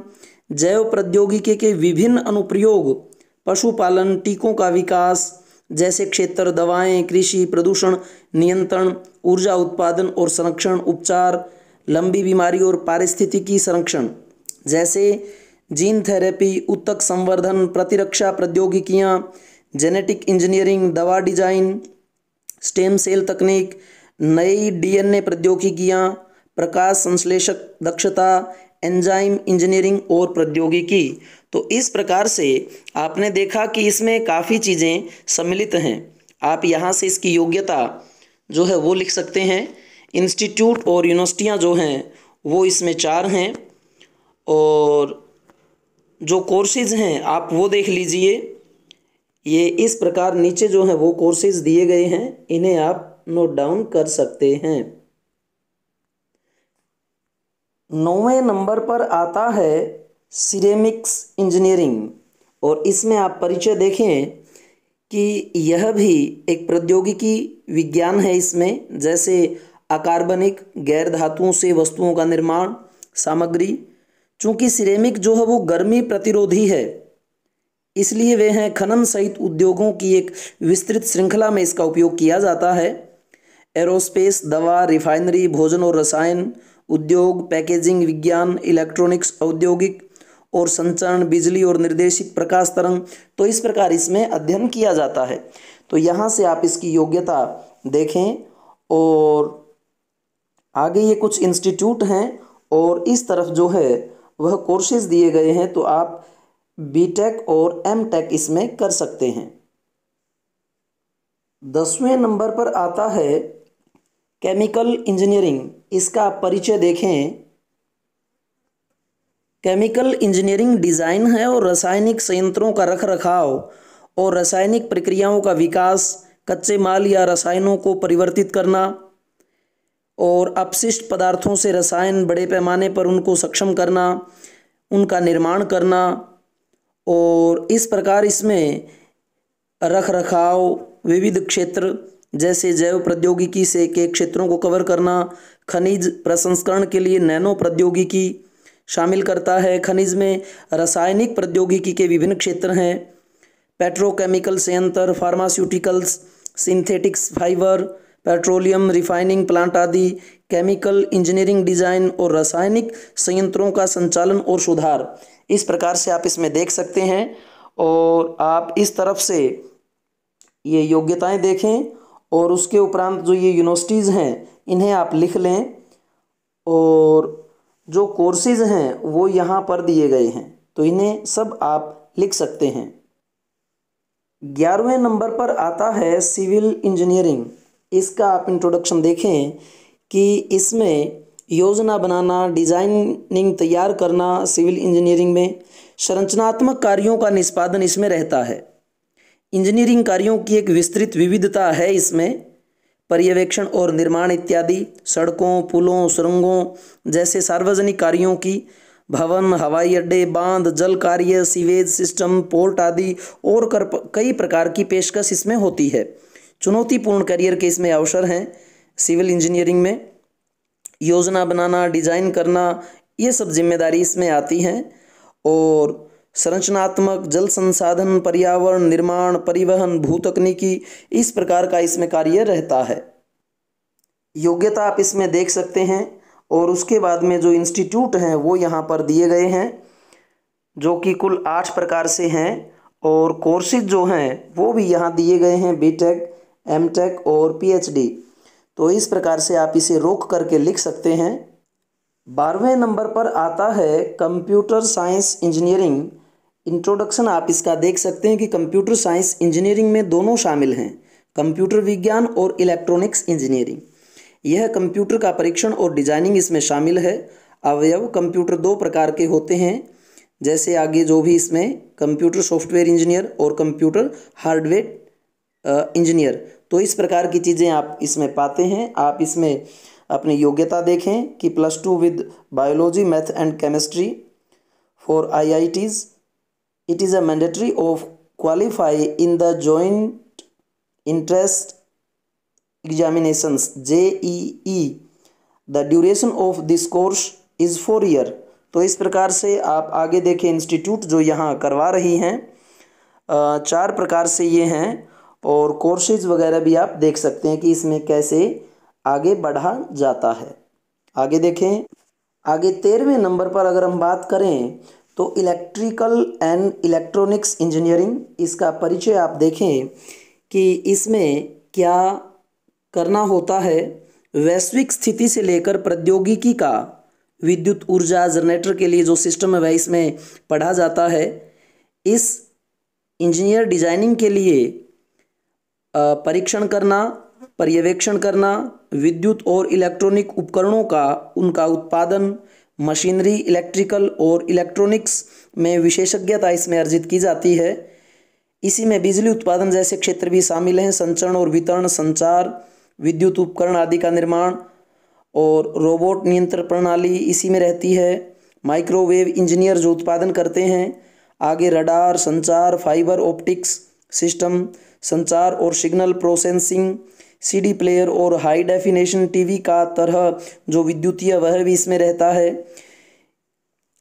जैव प्रौद्योगिकी के विभिन्न अनुप्रयोग पशुपालन टीकों का विकास जैसे क्षेत्र दवाएं कृषि प्रदूषण नियंत्रण ऊर्जा उत्पादन और संरक्षण उपचार लंबी बीमारी और पारिस्थितिकी संरक्षण जैसे जीन थेरेपी उत्तक संवर्धन प्रतिरक्षा प्रौद्योगिकियाँ जेनेटिक इंजीनियरिंग दवा डिजाइन स्टेम सेल तकनीक नई डीएनए प्रौद्योगिकियाँ प्रकाश संश्लेषक दक्षता एंजाइम इंजीनियरिंग और प्रौद्योगिकी तो इस प्रकार से आपने देखा कि इसमें काफ़ी चीज़ें सम्मिलित हैं आप यहाँ से इसकी योग्यता जो है वो लिख सकते हैं इंस्टीट्यूट और यूनिवर्सिटियाँ जो हैं वो इसमें चार हैं और जो कोर्सेज हैं आप वो देख लीजिए ये इस प्रकार नीचे जो है वो कोर्सेज दिए गए हैं इन्हें आप नोट डाउन कर सकते हैं नौवें नंबर पर आता है सिरेमिक्स इंजीनियरिंग और इसमें आप परिचय देखें कि यह भी एक प्रौद्योगिकी विज्ञान है इसमें जैसे अकार्बनिक गैर धातुओं से वस्तुओं का निर्माण सामग्री चूँकि सिरेमिक जो है वो गर्मी प्रतिरोधी है इसलिए वे हैं खनन सहित उद्योगों की एक विस्तृत श्रृंखला में इसका उपयोग किया जाता है एरोस्पेस दवा रिफाइनरी भोजन और रसायन उद्योग पैकेजिंग विज्ञान इलेक्ट्रॉनिक्स औद्योगिक और संचरण बिजली और निर्देशित प्रकाश तरंग तो इस प्रकार इसमें अध्ययन किया जाता है तो यहाँ से आप इसकी योग्यता देखें और आगे ये कुछ इंस्टीट्यूट हैं और इस तरफ जो है वह कोर्सेज दिए गए हैं तो आप बीटेक और एमटेक इसमें कर सकते हैं दसवें नंबर पर आता है केमिकल इंजीनियरिंग इसका परिचय देखें केमिकल इंजीनियरिंग डिज़ाइन है और रासायनिक संयंत्रों का रख रखाव और रासायनिक प्रक्रियाओं का विकास कच्चे माल या रसायनों को परिवर्तित करना और अपशिष्ट पदार्थों से रसायन बड़े पैमाने पर उनको सक्षम करना उनका निर्माण करना और इस प्रकार इसमें रख रखाव विविध क्षेत्र जैसे जैव प्रौद्योगिकी से के क्षेत्रों को कवर करना खनिज प्रसंस्करण के लिए नैनो प्रौद्योगिकी शामिल करता है खनिज में रासायनिक प्रौद्योगिकी के विभिन्न क्षेत्र हैं पेट्रोकेमिकल संयंत्र pharmaceuticals synthetics fibre petroleum refining plant आदि केमिकल इंजीनियरिंग डिजाइन और रासायनिक संयंत्रों का संचालन और सुधार इस प्रकार से आप इसमें देख सकते हैं और आप इस तरफ से ये योग्यताएं देखें और उसके उपरांत जो ये यूनिवर्सिटीज़ हैं इन्हें आप लिख लें और जो कोर्सेज हैं वो यहाँ पर दिए गए हैं तो इन्हें सब आप लिख सकते हैं ग्यारहवें नंबर पर आता है सिविल इंजीनियरिंग इसका आप इंट्रोडक्शन देखें कि इसमें योजना बनाना डिज़ाइनिंग तैयार करना सिविल इंजीनियरिंग में संरचनात्मक कार्यों का निष्पादन इसमें रहता है इंजीनियरिंग कार्यों की एक विस्तृत विविधता है इसमें पर्यवेक्षण और निर्माण इत्यादि सड़कों पुलों सुरंगों जैसे सार्वजनिक कार्यों की भवन हवाई अड्डे बांध जल कार्य सीवेज सिस्टम पोर्ट आदि और कर, कई प्रकार की पेशकश इसमें होती है चुनौतीपूर्ण करियर के इसमें अवसर हैं सिविल इंजीनियरिंग में योजना बनाना डिज़ाइन करना ये सब जिम्मेदारी इसमें आती हैं और संरचनात्मक जल संसाधन पर्यावरण निर्माण परिवहन भू तकनीकी इस प्रकार का इसमें कार्य रहता है योग्यता आप इसमें देख सकते हैं और उसके बाद में जो इंस्टीट्यूट हैं वो यहाँ पर दिए गए हैं जो कि कुल आठ प्रकार से हैं और कोर्सेज जो हैं वो भी यहाँ दिए गए हैं बीटेक एम टेक और पीएचडी तो इस प्रकार से आप इसे रोक करके लिख सकते हैं बारहवें नंबर पर आता है कंप्यूटर साइंस इंजीनियरिंग इंट्रोडक्शन आप इसका देख सकते हैं कि कंप्यूटर साइंस इंजीनियरिंग में दोनों शामिल हैं कंप्यूटर विज्ञान और इलेक्ट्रॉनिक्स इंजीनियरिंग यह कंप्यूटर का परीक्षण और डिजाइनिंग इसमें शामिल है अवयव कंप्यूटर दो प्रकार के होते हैं जैसे आगे जो भी इसमें कंप्यूटर सॉफ्टवेयर इंजीनियर और कंप्यूटर हार्डवेयर इंजीनियर तो इस प्रकार की चीज़ें आप इसमें पाते हैं आप इसमें अपनी योग्यता देखें कि plus two with biology math and chemistry for IITs it is a mandatory of qualify in the joint interest examinations J E E the duration of this course is four year तो इस प्रकार से आप आगे देखें इंस्टीट्यूट जो यहाँ करवा रही हैं चार प्रकार से ये हैं और कोर्सेज वगैरह भी आप देख सकते हैं कि इसमें कैसे आगे बढ़ा जाता है आगे देखें आगे तेरहवें नंबर पर अगर हम बात करें तो इलेक्ट्रिकल एंड इलेक्ट्रॉनिक्स इंजीनियरिंग इसका परिचय आप देखें कि इसमें क्या करना होता है वैश्विक स्थिति से लेकर प्रौद्योगिकी का विद्युत ऊर्जा जनरेटर के लिए जो सिस्टम है वह इसमें पढ़ा जाता है इस इंजीनियर डिजाइनिंग के लिए परीक्षण करना पर्यवेक्षण करना विद्युत और इलेक्ट्रॉनिक उपकरणों का उनका उत्पादन मशीनरी इलेक्ट्रिकल और इलेक्ट्रॉनिक्स में विशेषज्ञता इसमें अर्जित की जाती है इसी में बिजली उत्पादन जैसे क्षेत्र भी शामिल हैं संचरण और वितरण संचार विद्युत उपकरण आदि का निर्माण और रोबोट नियंत्रण प्रणाली इसी में रहती है माइक्रोवेव इंजीनियर जो उत्पादन करते हैं आगे रडार संचार फाइबर ऑप्टिक्स सिस्टम संचार और सिग्नल प्रोसेसिंग सीडी प्लेयर और हाई डेफिनेशन टीवी का तरह जो विद्युतीय वह भी इसमें रहता है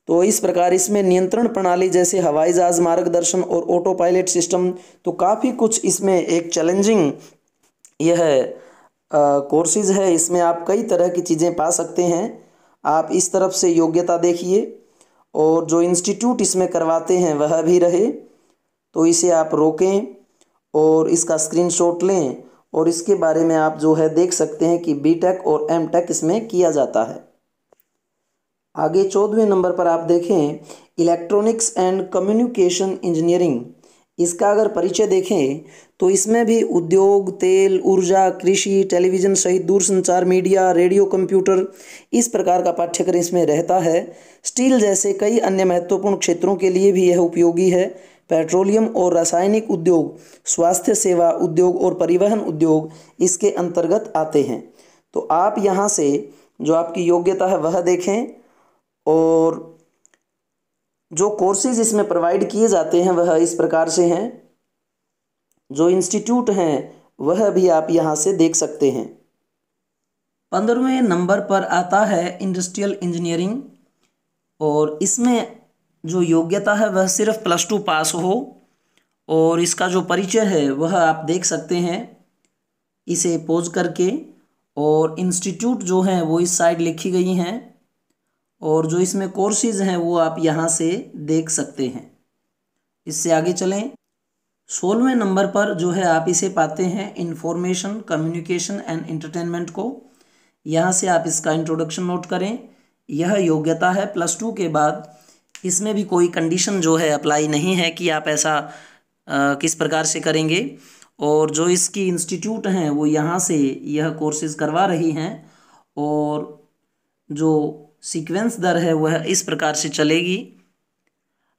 तो इस प्रकार इसमें नियंत्रण प्रणाली जैसे हवाई जहाज मार्गदर्शन और ऑटो पायलट सिस्टम तो काफ़ी कुछ इसमें एक चैलेंजिंग यह कोर्सेज है इसमें आप कई तरह की चीज़ें पा सकते हैं आप इस तरफ से योग्यता देखिए और जो इंस्टीट्यूट इसमें करवाते हैं वह भी रहे तो इसे आप रोकें और इसका स्क्रीनशॉट लें और इसके बारे में आप जो है देख सकते हैं कि बी टेक और एम टेक इसमें किया जाता है आगे चौदहवें नंबर पर आप देखें इलेक्ट्रॉनिक्स एंड कम्युनिकेशन इंजीनियरिंग इसका अगर परिचय देखें तो इसमें भी उद्योग तेल ऊर्जा कृषि टेलीविज़न सहित दूरसंचार मीडिया रेडियो कंप्यूटर इस प्रकार का पाठ्यक्रम इसमें रहता है स्टील जैसे कई अन्य महत्वपूर्ण क्षेत्रों के लिए भी यह उपयोगी है पेट्रोलियम और रासायनिक उद्योग स्वास्थ्य सेवा उद्योग और परिवहन उद्योग इसके अंतर्गत आते हैं तो आप यहाँ से जो आपकी योग्यता है वह देखें और जो कोर्सेज इसमें प्रोवाइड किए जाते हैं वह इस प्रकार से हैं जो इंस्टीट्यूट हैं वह भी आप यहाँ से देख सकते हैं पंद्रहवें नंबर पर आता है इंडस्ट्रियल इंजीनियरिंग और इसमें जो योग्यता है वह सिर्फ प्लस टू पास हो और इसका जो परिचय है वह आप देख सकते हैं इसे पोज करके और इंस्टीट्यूट जो हैं वो इस साइड लिखी गई हैं और जो इसमें कोर्सेज हैं वो आप यहाँ से देख सकते हैं इससे आगे चलें सोलहवें नंबर पर जो है आप इसे पाते हैं इंफॉर्मेशन कम्युनिकेशन एंड एंटरटेनमेंट को यहाँ से आप इसका इंट्रोडक्शन नोट करें यह योग्यता है प्लस टू के बाद इसमें भी कोई कंडीशन जो है अप्लाई नहीं है कि आप ऐसा आ, किस प्रकार से करेंगे और जो इसकी इंस्टीट्यूट हैं वो यहाँ से यह कोर्सेज करवा रही हैं और जो सीक्वेंस दर है वह इस प्रकार से चलेगी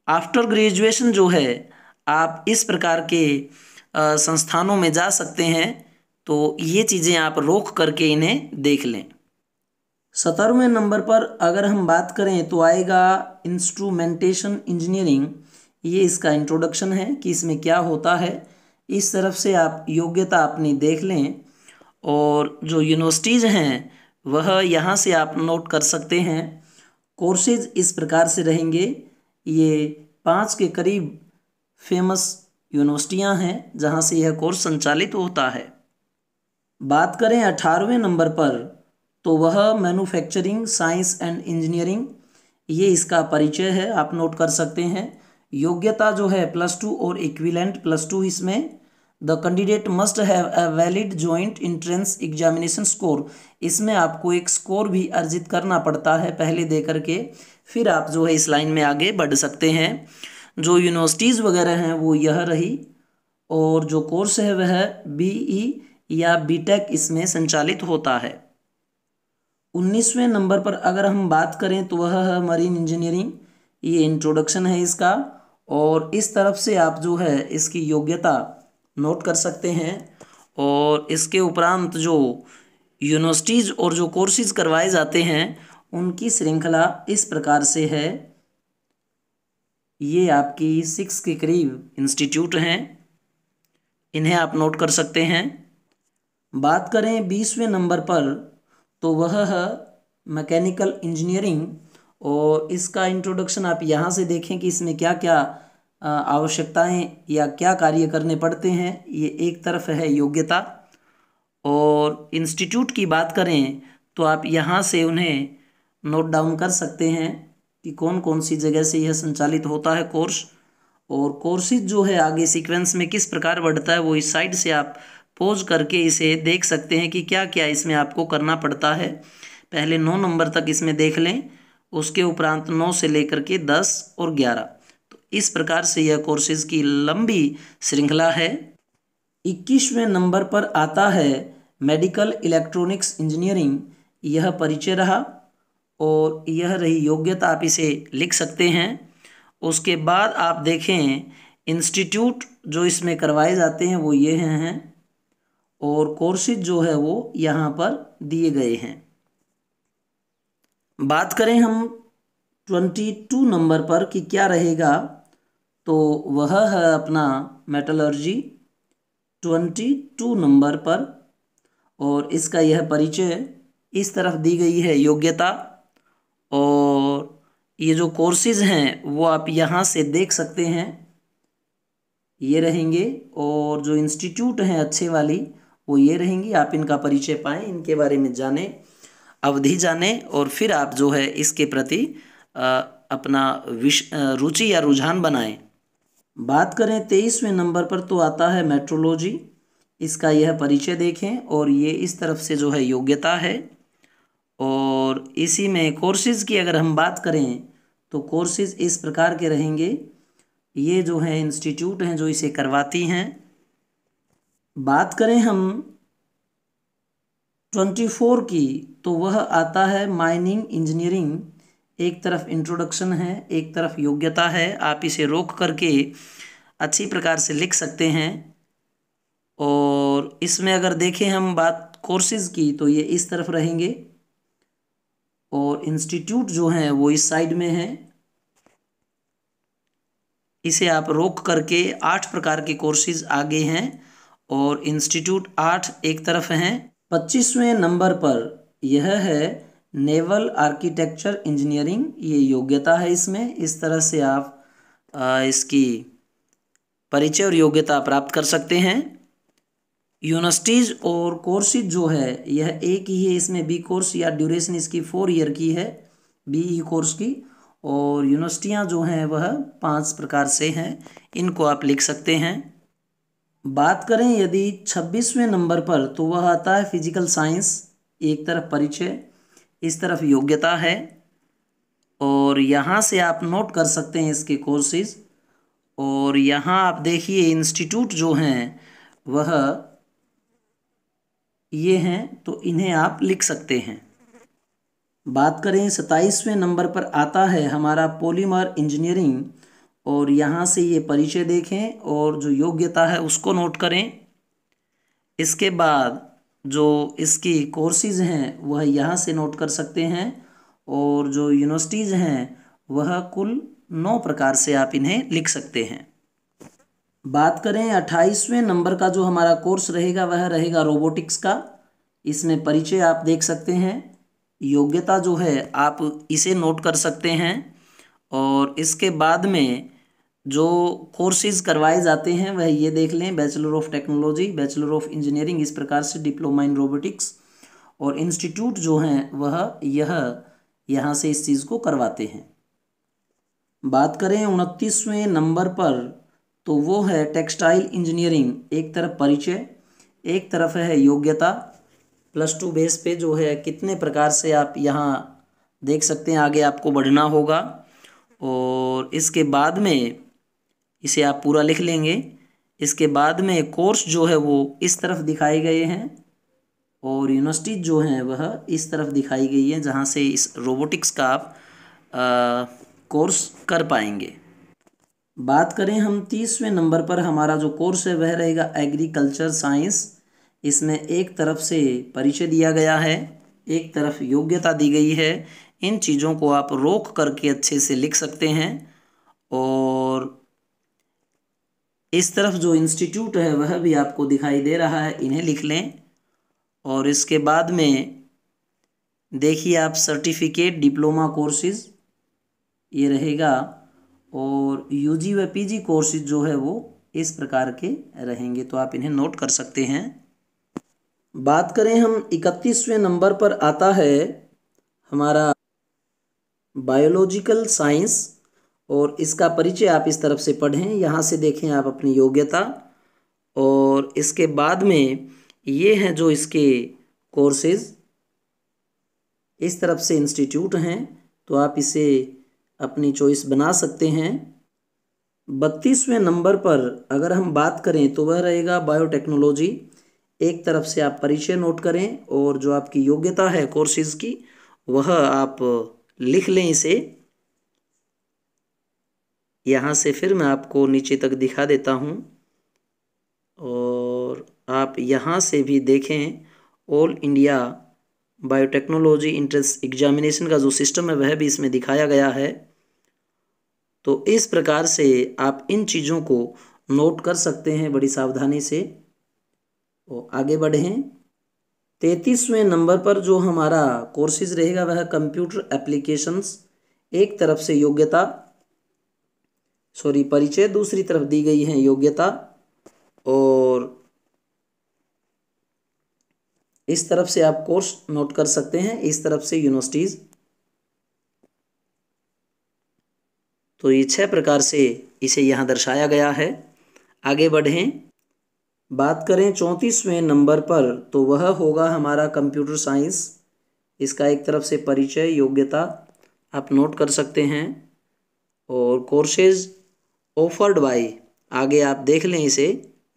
आफ्टर ग्रेजुएशन जो है आप इस प्रकार के संस्थानों में जा सकते हैं तो ये चीज़ें आप रोक करके इन्हें देख लें सत्रहवें नंबर पर अगर हम बात करें तो आएगा इंस्ट्रूमेंटेशन इंजीनियरिंग ये इसका इंट्रोडक्शन है कि इसमें क्या होता है इस तरफ से आप योग्यता अपनी देख लें और जो यूनिवर्सिटीज़ हैं वह यहाँ से आप नोट कर सकते हैं कोर्सेज इस प्रकार से रहेंगे ये पाँच के करीब फेमस यूनिवर्सिटियाँ हैं जहाँ से यह कोर्स संचालित होता है बात करें अठारहवें नंबर पर तो वह मैन्युफैक्चरिंग साइंस एंड इंजीनियरिंग ये इसका परिचय है आप नोट कर सकते हैं योग्यता जो है प्लस टू और इक्विलेंट प्लस टू इसमें the candidate must have a valid joint entrance examination score इसमें आपको एक स्कोर भी अर्जित करना पड़ता है पहले दे करके फिर आप जो है इस लाइन में आगे बढ़ सकते हैं जो यूनिवर्सिटीज़ वगैरह हैं वो यह रही और जो कोर्स है वह बी ई e या बी टेक इसमें संचालित होता है उन्नीसवें नंबर पर अगर हम बात करें तो वह है मरीन इंजीनियरिंग ये इंट्रोडक्शन है इसका और इस तरफ से आप जो है इसकी योग्यता नोट कर सकते हैं और इसके उपरांत जो यूनिवर्सिटीज़ और जो कोर्सेज करवाए जाते हैं उनकी श्रृंखला इस प्रकार से है ये आपकी सिक्स के करीब इंस्टीट्यूट हैं इन्हें आप नोट कर सकते हैं बात करें बीसवें नंबर पर तो वह है मैकेनिकल इंजीनियरिंग और इसका इंट्रोडक्शन आप यहाँ से देखें कि इसमें क्या क्या आवश्यकताएं या क्या कार्य करने पड़ते हैं ये एक तरफ है योग्यता और इंस्टीट्यूट की बात करें तो आप यहाँ से उन्हें नोट डाउन कर सकते हैं कि कौन कौन सी जगह से यह संचालित होता है कोर्स और कोर्सेज जो है आगे सीक्वेंस में किस प्रकार बढ़ता है वो इस साइड से आप पोज करके इसे देख सकते हैं कि क्या क्या इसमें आपको करना पड़ता है पहले नौ नंबर तक इसमें देख लें उसके उपरांत नौ से लेकर के दस और ग्यारह तो इस प्रकार से यह कोर्सेज़ की लंबी श्रृंखला है इक्कीसवें नंबर पर आता है मेडिकल इलेक्ट्रॉनिक्स इंजीनियरिंग यह परिचय रहा और यह रही योग्यता आप इसे लिख सकते हैं उसके बाद आप देखें इंस्टीट्यूट जो इसमें करवाए जाते हैं वो ये हैं और कोर्सेज जो है वो यहाँ पर दिए गए हैं बात करें हम ट्वेंटी टू नंबर पर कि क्या रहेगा तो वह है अपना मेटलर्जी ट्वेंटी टू नंबर पर और इसका यह परिचय इस तरफ दी गई है योग्यता और ये जो कोर्सेज हैं वो आप यहाँ से देख सकते हैं ये रहेंगे और जो इंस्टीट्यूट हैं अच्छे वाली वो ये रहेंगी आप इनका परिचय पाएँ इनके बारे में जानें अवधि जानें और फिर आप जो है इसके प्रति अपना विश रुचि या रुझान बनाएं बात करें तेईसवें नंबर पर तो आता है मेट्रोलॉजी इसका यह परिचय देखें और ये इस तरफ से जो है योग्यता है और इसी में कोर्सेज़ की अगर हम बात करें तो कोर्सेज़ इस प्रकार के रहेंगे ये जो है इंस्टीट्यूट हैं जो इसे करवाती हैं बात करें हम ट्वेंटी फोर की तो वह आता है माइनिंग इंजीनियरिंग एक तरफ इंट्रोडक्शन है एक तरफ योग्यता है आप इसे रोक करके अच्छी प्रकार से लिख सकते हैं और इसमें अगर देखें हम बात कोर्सेज की तो ये इस तरफ रहेंगे और इंस्टीट्यूट जो हैं वो इस साइड में हैं इसे आप रोक करके आठ प्रकार के कोर्सेज आगे हैं और इंस्टीट्यूट आठ एक तरफ हैं पच्चीसवें नंबर पर यह है नेवल आर्किटेक्चर इंजीनियरिंग ये योग्यता है इसमें इस तरह से आप इसकी परिचय और योग्यता प्राप्त कर सकते हैं यूनिवर्सिटीज़ और कोर्सेज जो है यह एक ही है इसमें बी कोर्स या ड्यूरेशन इसकी फोर ईयर की है बी ई कोर्स की और यूनिवर्सिटियाँ जो हैं वह पांच प्रकार से हैं इनको आप लिख सकते हैं बात करें यदि छब्बीसवें नंबर पर तो वह आता है फिजिकल साइंस एक तरफ परिचय इस तरफ योग्यता है और यहाँ से आप नोट कर सकते हैं इसके कोर्सेज और यहाँ आप देखिए इंस्टीट्यूट जो हैं वह ये हैं तो इन्हें आप लिख सकते हैं बात करें सताईसवें नंबर पर आता है हमारा पॉलीमर इंजीनियरिंग और यहाँ से ये परिचय देखें और जो योग्यता है उसको नोट करें इसके बाद जो इसकी कोर्सेज हैं वह यहाँ से नोट कर सकते हैं और जो यूनिवर्सिटीज़ हैं वह कुल नौ प्रकार से आप इन्हें लिख सकते हैं बात करें अट्ठाईसवें नंबर का जो हमारा कोर्स रहेगा वह रहेगा रोबोटिक्स का इसमें परिचय आप देख सकते हैं योग्यता जो है आप इसे नोट कर सकते हैं और इसके बाद में जो कोर्सेज करवाए जाते हैं वह ये देख लें bachelor of technology bachelor of engineering इस प्रकार से डिप्लोमा इन रोबोटिक्स और इंस्टीट्यूट जो हैं वह यह यहाँ से इस चीज़ को करवाते हैं बात करें उनतीसवें नंबर पर तो वो है टेक्सटाइल इंजीनियरिंग एक तरफ परिचय एक तरफ है योग्यता प्लस टू बेस पे जो है कितने प्रकार से आप यहाँ देख सकते हैं आगे आपको बढ़ना होगा और इसके बाद में इसे आप पूरा लिख लेंगे इसके बाद में कोर्स जो है वो इस तरफ दिखाए गए हैं और यूनिवर्सिटी जो हैं वह इस तरफ दिखाई गई है जहाँ से इस रोबोटिक्स का आप आ, कोर्स कर पाएंगे बात करें हम तीसवें नंबर पर हमारा जो कोर्स है वह रहेगा एग्रीकल्चर साइंस इसमें एक तरफ से परिचय दिया गया है एक तरफ योग्यता दी गई है इन चीज़ों को आप रोक करके अच्छे से लिख सकते हैं और इस तरफ जो इंस्टीट्यूट है वह भी आपको दिखाई दे रहा है इन्हें लिख लें और इसके बाद में देखिए आप सर्टिफिकेट डिप्लोमा कोर्सेज़ ये रहेगा और यूजी व पीजी कोर्सेज जो है वो इस प्रकार के रहेंगे तो आप इन्हें नोट कर सकते हैं बात करें हम इकतीसवें नंबर पर आता है हमारा बायोलॉजिकल साइंस और इसका परिचय आप इस तरफ से पढ़ें यहाँ से देखें आप अपनी योग्यता और इसके बाद में ये हैं जो इसके कोर्सेज इस तरफ से इंस्टीट्यूट हैं तो आप इसे अपनी चॉइस बना सकते हैं बत्तीसवें नंबर पर अगर हम बात करें तो वह रहेगा बायोटेक्नोलॉजी एक तरफ से आप परिचय नोट करें और जो आपकी योग्यता है कोर्सेज़ की वह आप लिख लें इसे यहाँ से फिर मैं आपको नीचे तक दिखा देता हूँ और आप यहाँ से भी देखें all India biotechnology entrance examination का जो सिस्टम है वह भी इसमें दिखाया गया है तो इस प्रकार से आप इन चीज़ों को नोट कर सकते हैं बड़ी सावधानी से और आगे बढ़ें तैतीसवें नंबर पर जो हमारा कोर्सेज रहेगा वह कंप्यूटर एप्लीकेशंस एक तरफ से योग्यता सॉरी परिचय दूसरी तरफ दी गई है योग्यता और इस तरफ से आप कोर्स नोट कर सकते हैं इस तरफ से यूनिवर्सिटीज़ तो ये छह प्रकार से इसे यहाँ दर्शाया गया है आगे बढ़ें बात करें चौंतीसवें नंबर पर तो वह होगा हमारा कंप्यूटर साइंस इसका एक तरफ से परिचय योग्यता आप नोट कर सकते हैं और कोर्सेज ऑफर्ड बाय आगे आप देख लें इसे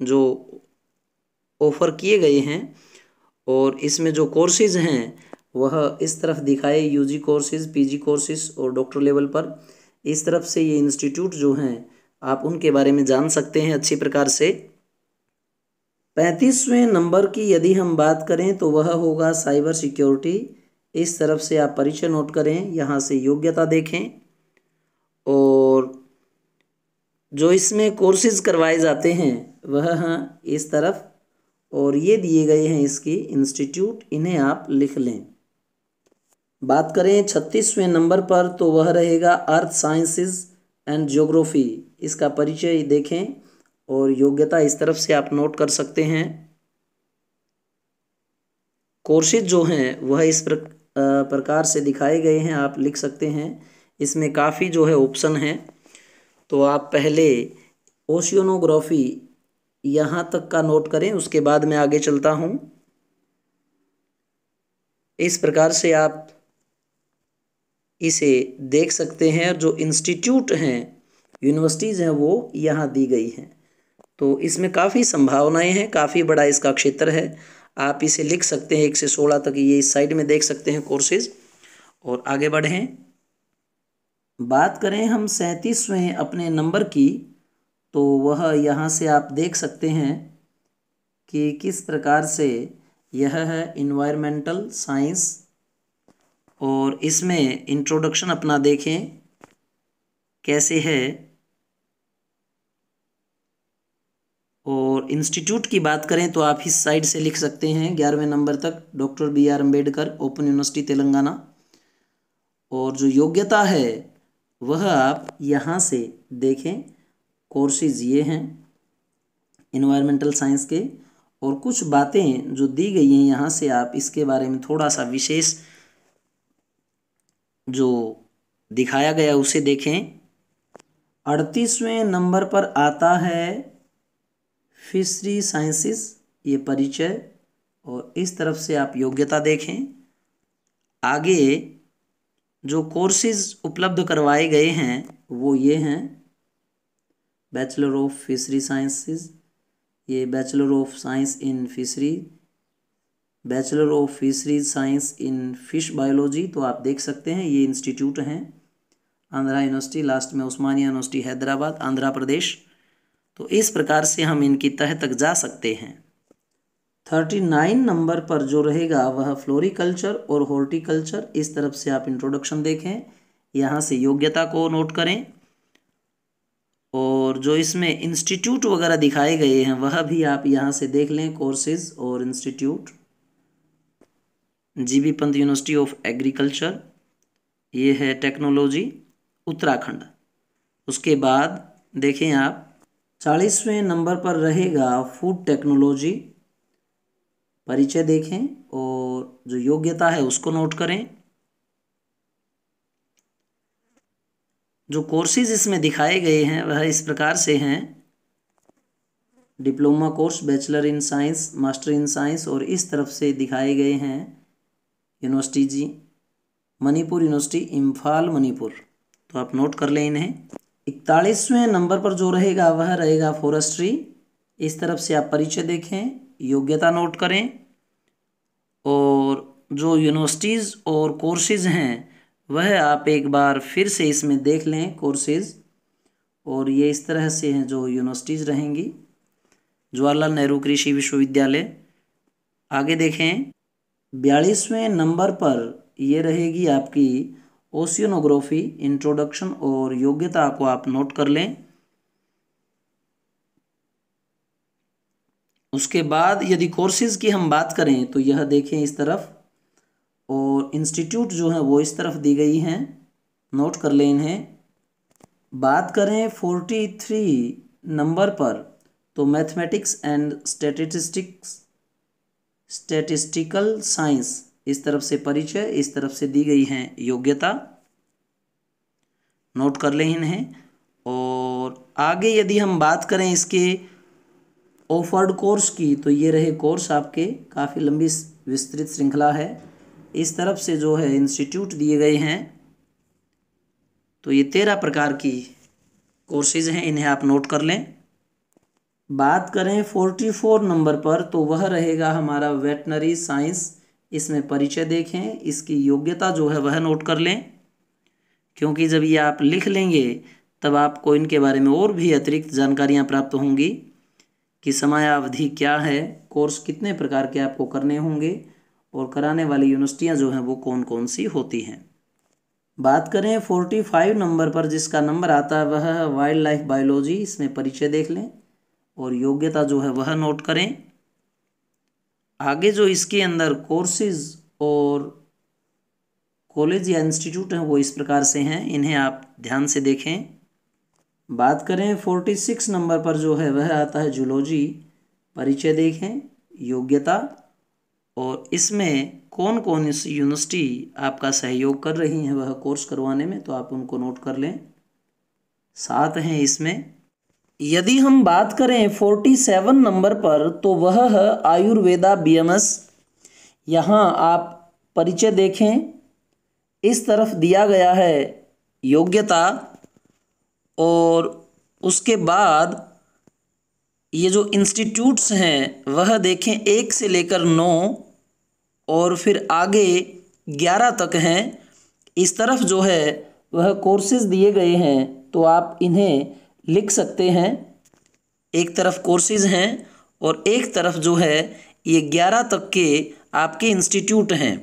जो ऑफ़र किए गए हैं और इसमें जो कोर्सेज हैं वह इस तरफ दिखाए यूजी कोर्सेज पीजी कोर्सेज और डॉक्टर लेवल पर इस तरफ से ये इंस्टीट्यूट जो हैं आप उनके बारे में जान सकते हैं अच्छी प्रकार से पैंतीसवें नंबर की यदि हम बात करें तो वह होगा साइबर सिक्योरिटी इस तरफ से आप परिचय नोट करें यहाँ से योग्यता देखें और जो इसमें कोर्सेज करवाए जाते हैं वह हैं इस तरफ और ये दिए गए हैं इसकी इंस्टीट्यूट इन्हें आप लिख लें बात करें छत्तीसवें नंबर पर तो वह रहेगा अर्थ साइंसेस एंड ज्योग्राफी इसका परिचय देखें और योग्यता इस तरफ से आप नोट कर सकते हैं कोर्सेज जो हैं वह इस प्रकार से दिखाए गए हैं आप लिख सकते हैं इसमें काफ़ी जो है ऑप्शन हैं तो आप पहले ओशियोनोग्राफी यहाँ तक का नोट करें उसके बाद मैं आगे चलता हूँ इस प्रकार से आप इसे देख सकते हैं जो इंस्टीट्यूट हैं यूनिवर्सिटीज़ हैं वो यहाँ दी गई हैं तो इसमें काफ़ी संभावनाएं हैं काफ़ी बड़ा इसका क्षेत्र है आप इसे लिख सकते हैं एक से सोलह तक ये इस साइड में देख सकते हैं कोर्सेज और आगे बढ़ें बात करें हम सैंतीसवें अपने नंबर की तो वह यहाँ से आप देख सकते हैं कि किस प्रकार से यह है इन्वायरमेंटल साइंस और इसमें इंट्रोडक्शन अपना देखें कैसे है और इंस्टीट्यूट की बात करें तो आप इस साइड से लिख सकते हैं ग्यारहवें नंबर तक doctor B R Ambedkar open university Telangana और जो योग्यता है वह आप यहाँ से देखें कोर्सेज ये हैं इन्वायरमेंटल साइंस के और कुछ बातें जो दी गई हैं यहाँ से आप इसके बारे में थोड़ा सा विशेष जो दिखाया गया उसे देखें अड़तीसवें नंबर पर आता है फिशरी साइंसेस ये परिचय और इस तरफ से आप योग्यता देखें आगे जो कोर्सेज उपलब्ध करवाए गए हैं वो ये हैं बैचलर ऑफ फिशरी साइंसेस ये bachelor of science in fishery bachelor of fishery science in fish biology तो आप देख सकते हैं ये इंस्टीट्यूट हैं आंध्रा यूनिवर्सिटी लास्ट में उस्मानिया यूनिवर्सिटी हैदराबाद आंध्रा प्रदेश तो इस प्रकार से हम इनकी तह तक जा सकते हैं थर्टी नाइन नंबर पर जो रहेगा वह फ्लोरिकल्चर और हॉर्टिकल्चर इस तरफ से आप इंट्रोडक्शन देखें यहाँ से योग्यता को नोट करें और जो इसमें इंस्टीट्यूट वगैरह दिखाए गए हैं वह भी आप यहाँ से देख लें कोर्सेज और institute G B Pant university of agriculture ये है टेक्नोलॉजी उत्तराखंड उसके बाद देखें आप चालीसवें नंबर पर रहेगा फूड टेक्नोलॉजी परिचय देखें और जो योग्यता है उसको नोट करें जो कोर्सेज इसमें दिखाए गए हैं वह इस प्रकार से हैं diploma course bachelor in science master in science और इस तरफ से दिखाए गए हैं यूनिवर्सिटी जी मणिपुर यूनिवर्सिटी इम्फाल मणिपुर तो आप नोट कर लें इन्हें इकतालीसवें नंबर पर जो रहेगा वह रहेगा फॉरेस्ट्री इस तरफ से आप परिचय देखें योग्यता नोट करें और जो यूनिवर्सिटीज़ और कोर्सेज़ हैं वह आप एक बार फिर से इसमें देख लें कोर्सेज़ और ये इस तरह से हैं जो यूनिवर्सिटीज़ रहेंगी जवाहरलाल नेहरू कृषि विश्वविद्यालय आगे देखें बयालीसवें नंबर पर ये रहेगी आपकी ओशियनोग्राफी इंट्रोडक्शन और योग्यता को आप नोट कर लें उसके बाद यदि कोर्सेज़ की हम बात करें तो यह देखें इस तरफ और इंस्टीट्यूट जो है वो इस तरफ दी गई हैं नोट कर लें इन्हें बात करें फोर्टी थ्री नंबर पर तो mathematics and statistics statistical science इस तरफ से परिचय इस तरफ से दी गई हैं योग्यता नोट कर लें इन्हें और आगे यदि हम बात करें इसके ऑफर्ड कोर्स की तो ये रहे कोर्स आपके काफ़ी लंबी विस्तृत श्रृंखला है इस तरफ से जो है इंस्टीट्यूट दिए गए हैं तो ये तेरह प्रकार की कोर्सेज हैं इन्हें आप नोट कर लें बात करें फोर्टी फोर नंबर पर तो वह रहेगा हमारा वेटनरी साइंस इसमें परिचय देखें इसकी योग्यता जो है वह नोट कर लें क्योंकि जब ये आप लिख लेंगे तब आपको इनके बारे में और भी अतिरिक्त जानकारियाँ प्राप्त होंगी कि अवधि क्या है कोर्स कितने प्रकार के आपको करने होंगे और कराने वाली यूनिवर्सिटियाँ जो हैं वो कौन कौन सी होती हैं बात करें फोर्टी फाइव नंबर पर जिसका नंबर आता है वह वाइल्ड लाइफ बायोलॉजी इसमें परिचय देख लें और योग्यता जो है वह नोट करें आगे जो इसके अंदर कोर्सेज और कॉलेज या इंस्टीट्यूट हैं वो इस प्रकार से हैं इन्हें आप ध्यान से देखें बात करें फोर्टी सिक्स नंबर पर जो है वह आता है जूलॉजी परिचय देखें योग्यता और इसमें कौन कौन इस यूनिवर्सिटी आपका सहयोग कर रही हैं वह कोर्स करवाने में तो आप उनको नोट कर लें सात हैं इसमें यदि हम बात करें 47 नंबर पर तो वह है आयुर्वेदा बीएमएस यहाँ आप परिचय देखें इस तरफ दिया गया है योग्यता और उसके बाद ये जो इंस्टीट्यूट्स हैं वह देखें एक से लेकर नौ और फिर आगे ग्यारह तक हैं इस तरफ जो है वह कोर्सेज दिए गए हैं तो आप इन्हें लिख सकते हैं एक तरफ कोर्सेज हैं और एक तरफ जो है ये ग्यारह तक के आपके इंस्टीट्यूट हैं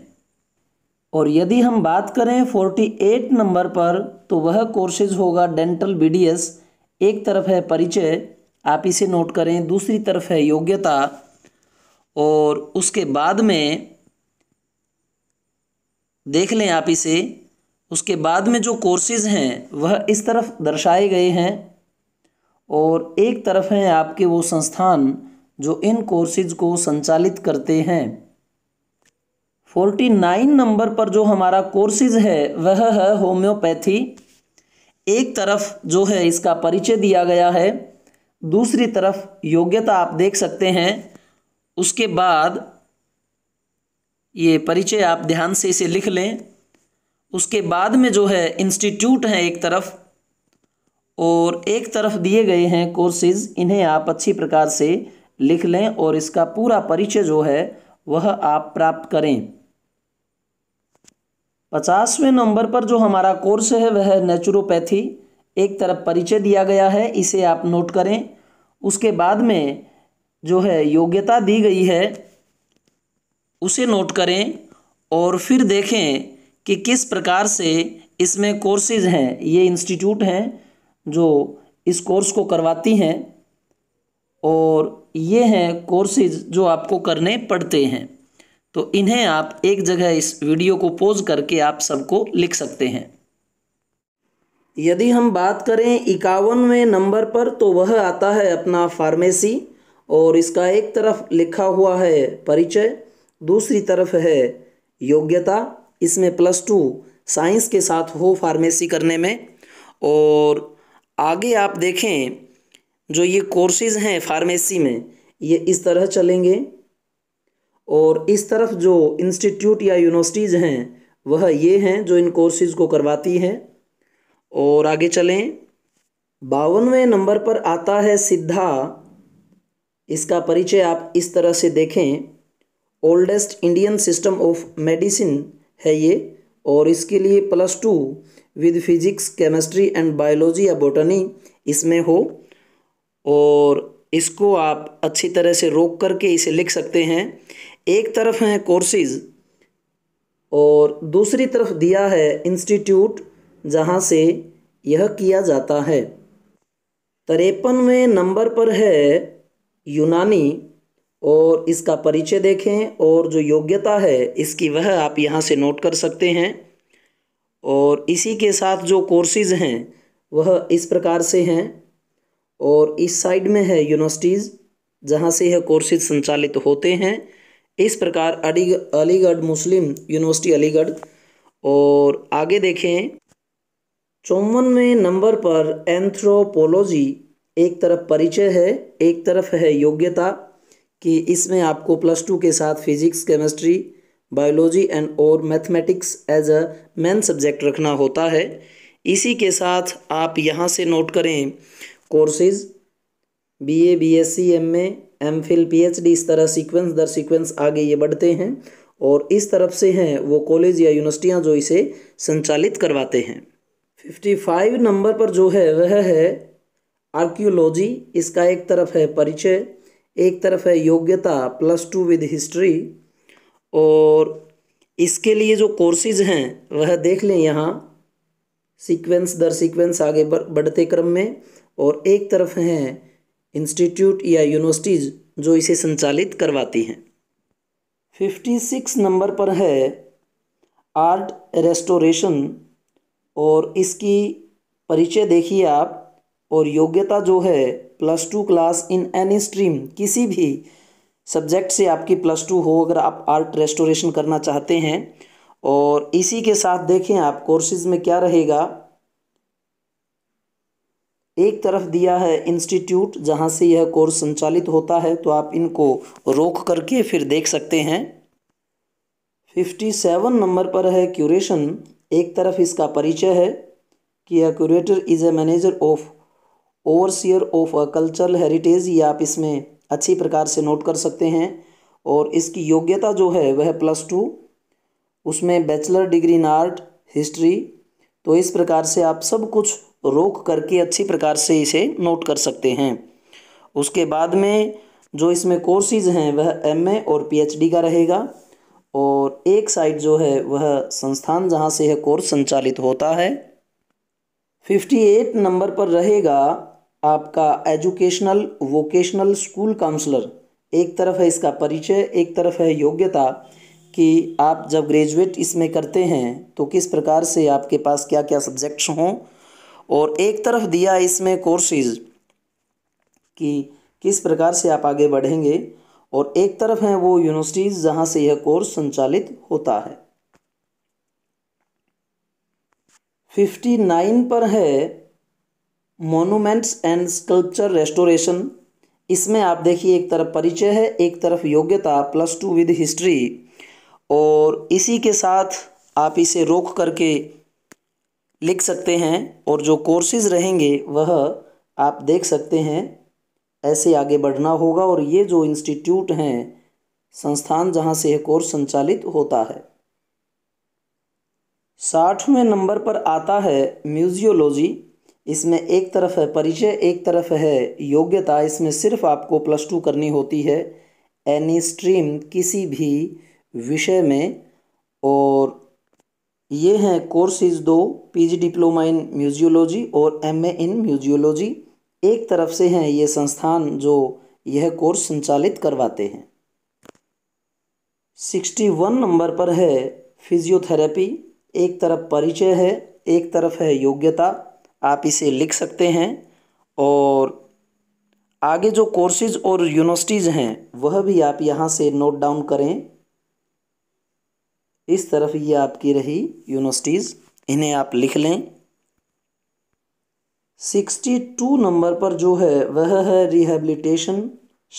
और यदि हम बात करें फोर्टी एट नंबर पर तो वह कोर्सेज होगा डेंटल बी एक तरफ है परिचय आप इसे नोट करें दूसरी तरफ है योग्यता और उसके बाद में देख लें आप इसे उसके बाद में जो कोर्सेज हैं वह इस तरफ दर्शाए गए हैं और एक तरफ हैं आपके वो संस्थान जो इन कोर्सेज को संचालित करते हैं फोर्टी नाइन नंबर पर जो हमारा कोर्सेज है वह है होम्योपैथी एक तरफ जो है इसका परिचय दिया गया है दूसरी तरफ योग्यता आप देख सकते हैं उसके बाद ये परिचय आप ध्यान से इसे लिख लें उसके बाद में जो है इंस्टीट्यूट हैं एक तरफ और एक तरफ दिए गए हैं कोर्सेज इन्हें आप अच्छी प्रकार से लिख लें और इसका पूरा परिचय जो है वह आप प्राप्त करें पचासवें नंबर पर जो हमारा कोर्स है वह नेचुरोपैथी एक तरफ परिचय दिया गया है इसे आप नोट करें उसके बाद में जो है योग्यता दी गई है उसे नोट करें और फिर देखें कि किस प्रकार से इसमें कोर्सेज हैं ये इंस्टीट्यूट हैं जो इस कोर्स को करवाती हैं और ये हैं कोर्सेज जो आपको करने पड़ते हैं तो इन्हें आप एक जगह इस वीडियो को पोज करके आप सबको लिख सकते हैं यदि हम बात करें इक्यावनवें नंबर पर तो वह आता है अपना फार्मेसी और इसका एक तरफ लिखा हुआ है परिचय दूसरी तरफ है योग्यता इसमें प्लस टू साइंस के साथ हो फार्मेसी करने में और आगे आप देखें जो ये कोर्सेज हैं फार्मेसी में ये इस तरह चलेंगे और इस तरफ जो इंस्टीट्यूट या यूनिवर्सिटीज़ हैं वह ये हैं जो इन कोर्सेज़ को करवाती हैं और आगे चलें बावनवें नंबर पर आता है सिद्धा इसका परिचय आप इस तरह से देखें oldest Indian system of medicine है ये और इसके लिए plus two with physics chemistry and biology या बोटनी इसमें हो और इसको आप अच्छी तरह से रोक करके इसे लिख सकते हैं एक तरफ हैं कोर्सेज और दूसरी तरफ दिया है इंस्टीट्यूट जहाँ से यह किया जाता है तरेपनवें नंबर पर है यूनानी और इसका परिचय देखें और जो योग्यता है इसकी वह आप यहाँ से नोट कर सकते हैं और इसी के साथ जो कोर्सेज़ हैं वह इस प्रकार से हैं और इस साइड में है यूनिवर्सिटीज़ जहाँ से यह कोर्सेज संचालित होते हैं इस प्रकार अलीगढ़ मुस्लिम यूनिवर्सिटी अलीगढ़ और आगे देखें चौवनवें नंबर पर एंथ्रोपोलॉजी एक तरफ परिचय है एक तरफ है योग्यता कि इसमें आपको प्लस टू के साथ फिजिक्स केमिस्ट्री बायोलॉजी एंड और mathematics as a main subject रखना होता है इसी के साथ आप यहाँ से नोट करें courses B A B S C M A M phil P H D इस तरह सीक्वेंस दर सीक्वेंस आगे ये बढ़ते हैं और इस तरफ से हैं वो कॉलेज या यूनिवर्सिटियाँ जो इसे संचालित करवाते हैं फिफ्टी फाइव नंबर पर जो है वह है आर्क्योलॉजी इसका एक तरफ है परिचय एक तरफ है योग्यता प्लस टू विद हिस्ट्री और इसके लिए जो कोर्सेज हैं वह देख लें यहाँ सीक्वेंस दर सीक्वेंस आगे बढ़ते क्रम में और एक तरफ हैं इंस्टीट्यूट या यूनिवर्सिटीज़ जो इसे संचालित करवाती हैं फिफ्टी सिक्स नंबर पर है आर्ट रेस्टोरेशन और इसकी परिचय देखिए आप और योग्यता जो है plus two class in any stream किसी भी सब्जेक्ट से आपकी प्लस टू हो अगर आप आर्ट रेस्टोरेशन करना चाहते हैं और इसी के साथ देखें आप कोर्सेज में क्या रहेगा एक तरफ दिया है इंस्टीट्यूट जहां से यह कोर्स संचालित होता है तो आप इनको रोक करके फिर देख सकते हैं फिफ्टी सेवन नंबर पर है क्यूरेशन एक तरफ इसका परिचय है कि a curator is a manager of overseer of a cultural heritage या आप इसमें अच्छी प्रकार से नोट कर सकते हैं और इसकी योग्यता जो है वह प्लस टू उसमें bachelor degree in art history तो इस प्रकार से आप सब कुछ रोक करके अच्छी प्रकार से इसे नोट कर सकते हैं उसके बाद में जो इसमें कोर्सेज हैं वह एमए और पीएचडी का रहेगा और एक साइड जो है वह संस्थान जहाँ से यह कोर्स संचालित होता है फिफ्टी एट नंबर पर रहेगा आपका एजुकेशनल वोकेशनल स्कूल काउंसलर एक तरफ है इसका परिचय एक तरफ है योग्यता कि आप जब ग्रेजुएट इसमें करते हैं तो किस प्रकार से आपके पास क्या क्या सब्जेक्ट्स हों और एक तरफ दिया इसमें कोर्सेज कि किस प्रकार से आप आगे बढ़ेंगे और एक तरफ हैं वो यूनिवर्सिटीज़ जहाँ से यह कोर्स संचालित होता है फिफ्टी नाइन पर है मोनूमेंट्स एंड स्कल्पचर रेस्टोरेशन इसमें आप देखिए एक तरफ परिचय है एक तरफ योग्यता प्लस टू विद हिस्ट्री और इसी के साथ आप इसे रोक करके लिख सकते हैं और जो कोर्सेज रहेंगे वह आप देख सकते हैं ऐसे आगे बढ़ना होगा और ये जो इंस्टीट्यूट हैं संस्थान जहाँ से यह कोर्स संचालित होता है साठवें नंबर पर आता है म्यूजियोलॉजी इसमें एक तरफ है परिचय एक तरफ है योग्यता इसमें सिर्फ आपको प्लस टू करनी होती है एनी स्ट्रीम किसी भी विषय में और ये हैं कोर्सेज दो पीजी डिप्लोमा इन म्यूजियोलॉजी और एमए इन म्यूजियोलॉजी एक तरफ से हैं ये संस्थान जो यह कोर्स संचालित करवाते हैं सिक्सटी वन नंबर पर है फिजियोथेरेपी एक तरफ परिचय है एक तरफ है योग्यता आप इसे लिख सकते हैं और आगे जो कोर्सेज और यूनिवर्सिटीज़ हैं वह भी आप यहाँ से नोट डाउन करें इस तरफ ये आपकी रही यूनिवर्सिटीज़ इन्हें आप लिख लें सिक्सटी टू नंबर पर जो है वह है रिहेबिलिटेशन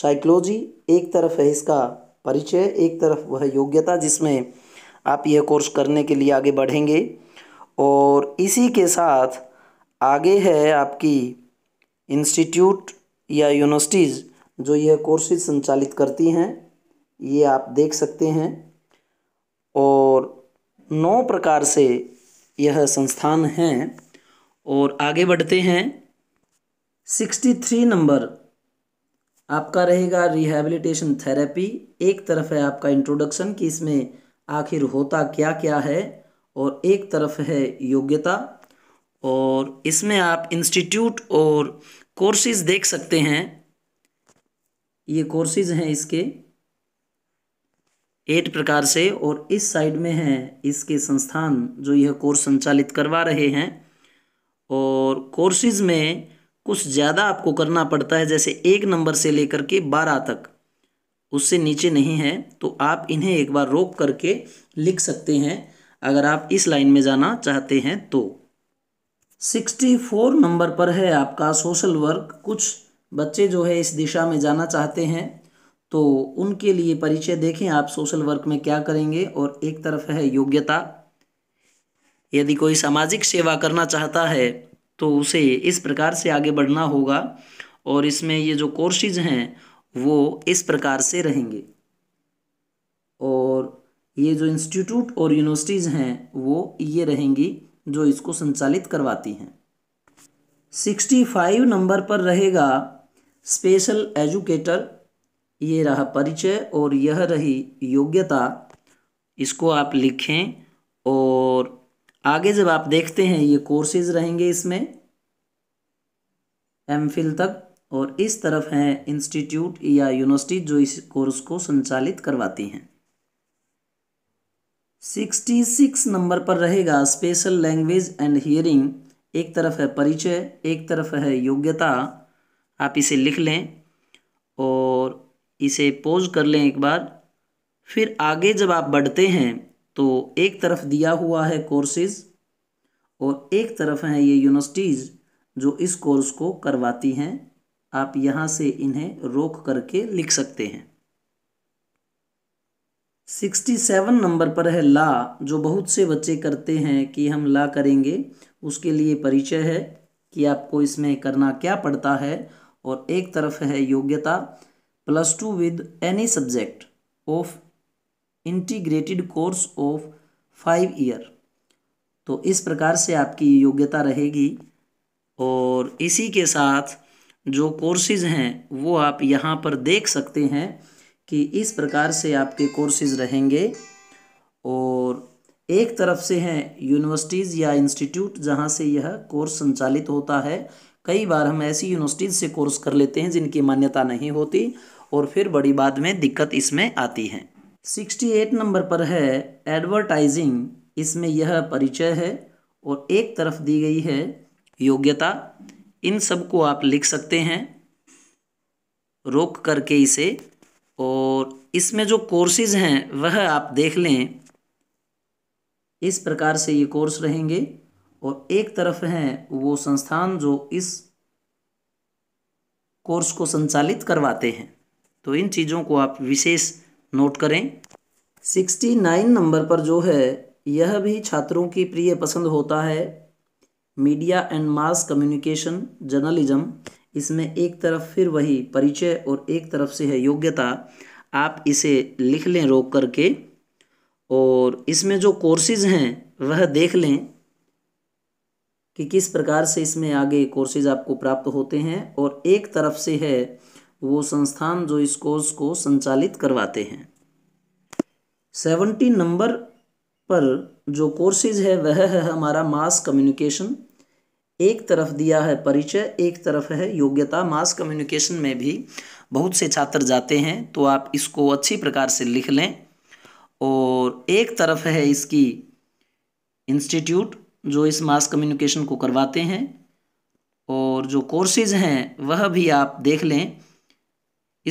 साइकोलॉजी एक तरफ है इसका परिचय एक तरफ वह योग्यता जिसमें आप यह कोर्स करने के लिए आगे बढ़ेंगे और इसी के साथ आगे है आपकी इंस्टीट्यूट या यूनिवर्सिटीज़ जो यह कोर्सेज संचालित करती हैं ये आप देख सकते हैं और नौ प्रकार से यह संस्थान हैं और आगे बढ़ते हैं सिक्सटी थ्री नंबर आपका रहेगा रिहैबिलिटेशन थेरेपी एक तरफ है आपका इंट्रोडक्शन कि इसमें आखिर होता क्या क्या है और एक तरफ है योग्यता और इसमें आप इंस्टीट्यूट और कोर्सेज देख सकते हैं ये कोर्सेज हैं इसके एट प्रकार से और इस साइड में हैं इसके संस्थान जो यह कोर्स संचालित करवा रहे हैं और कोर्सेज में कुछ ज़्यादा आपको करना पड़ता है जैसे एक नंबर से लेकर के बारह तक उससे नीचे नहीं है तो आप इन्हें एक बार रोक करके लिख सकते हैं अगर आप इस लाइन में जाना चाहते हैं तो सिक्सटी फोर नंबर पर है आपका सोशल वर्क कुछ बच्चे जो है इस दिशा में जाना चाहते हैं तो उनके लिए परिचय देखें आप सोशल वर्क में क्या करेंगे और एक तरफ है योग्यता यदि कोई सामाजिक सेवा करना चाहता है तो उसे इस प्रकार से आगे बढ़ना होगा और इसमें ये जो कोर्सेज हैं वो इस प्रकार से रहेंगे और ये जो इंस्टीट्यूट और यूनिवर्सिटीज़ हैं वो ये रहेंगी जो इसको संचालित करवाती हैं सिक्सटी फाइव नंबर पर रहेगा स्पेशल एजुकेटर ये रहा परिचय और यह रही योग्यता इसको आप लिखें और आगे जब आप देखते हैं ये कोर्सेज रहेंगे इसमें एम फिल तक और इस तरफ हैं इंस्टीट्यूट या यूनिवर्सिटी जो इस कोर्स को संचालित करवाती हैं सिक्सटी सिक्स नंबर पर रहेगा स्पेशल लैंग्वेज एंड हियरिंग एक तरफ है परिचय एक तरफ है योग्यता आप इसे लिख लें और इसे पोज कर लें एक बार फिर आगे जब आप बढ़ते हैं तो एक तरफ दिया हुआ है कोर्सेज और एक तरफ हैं ये यूनिवर्सिटीज़ जो इस कोर्स को करवाती हैं आप यहाँ से इन्हें रोक करके लिख सकते हैं सिक्सटी सेवन नंबर पर है ला जो बहुत से बच्चे करते हैं कि हम ला करेंगे उसके लिए परिचय है कि आपको इसमें करना क्या पड़ता है और एक तरफ है योग्यता plus two with any subject of integrated course of five year तो इस प्रकार से आपकी योग्यता रहेगी और इसी के साथ जो कोर्सेज हैं वो आप यहाँ पर देख सकते हैं कि इस प्रकार से आपके कोर्सेज रहेंगे और एक तरफ से हैं यूनिवर्सिटीज़ या इंस्टीट्यूट जहां से यह कोर्स संचालित होता है कई बार हम ऐसी यूनिवर्सिटीज़ से कोर्स कर लेते हैं जिनकी मान्यता नहीं होती और फिर बड़ी बात में दिक्कत इसमें आती है सिक्सटी एट नंबर पर है एडवर्टाइजिंग इसमें यह परिचय है और एक तरफ दी गई है योग्यता इन सब को आप लिख सकते हैं रोक करके इसे और इसमें जो कोर्सेज़ हैं वह आप देख लें इस प्रकार से ये कोर्स रहेंगे और एक तरफ हैं वो संस्थान जो इस कोर्स को संचालित करवाते हैं तो इन चीज़ों को आप विशेष नोट करें सिक्सटी नाइन नंबर पर जो है यह भी छात्रों की प्रिय पसंद होता है media and mass communication journalism इसमें एक तरफ फिर वही परिचय और एक तरफ से है योग्यता आप इसे लिख लें रोक करके और इसमें जो कोर्सेज हैं वह देख लें कि किस प्रकार से इसमें आगे कोर्सेज आपको प्राप्त होते हैं और एक तरफ से है वो संस्थान जो इस कोर्स को संचालित करवाते हैं सेवेंटी नंबर पर जो कोर्सेज है वह है हमारा मास कम्युनिकेशन एक तरफ दिया है परिचय एक तरफ है योग्यता मास कम्युनिकेशन में भी बहुत से छात्र जाते हैं तो आप इसको अच्छी प्रकार से लिख लें और एक तरफ है इसकी इंस्टीट्यूट जो इस मास कम्युनिकेशन को करवाते हैं और जो कोर्सेज हैं वह भी आप देख लें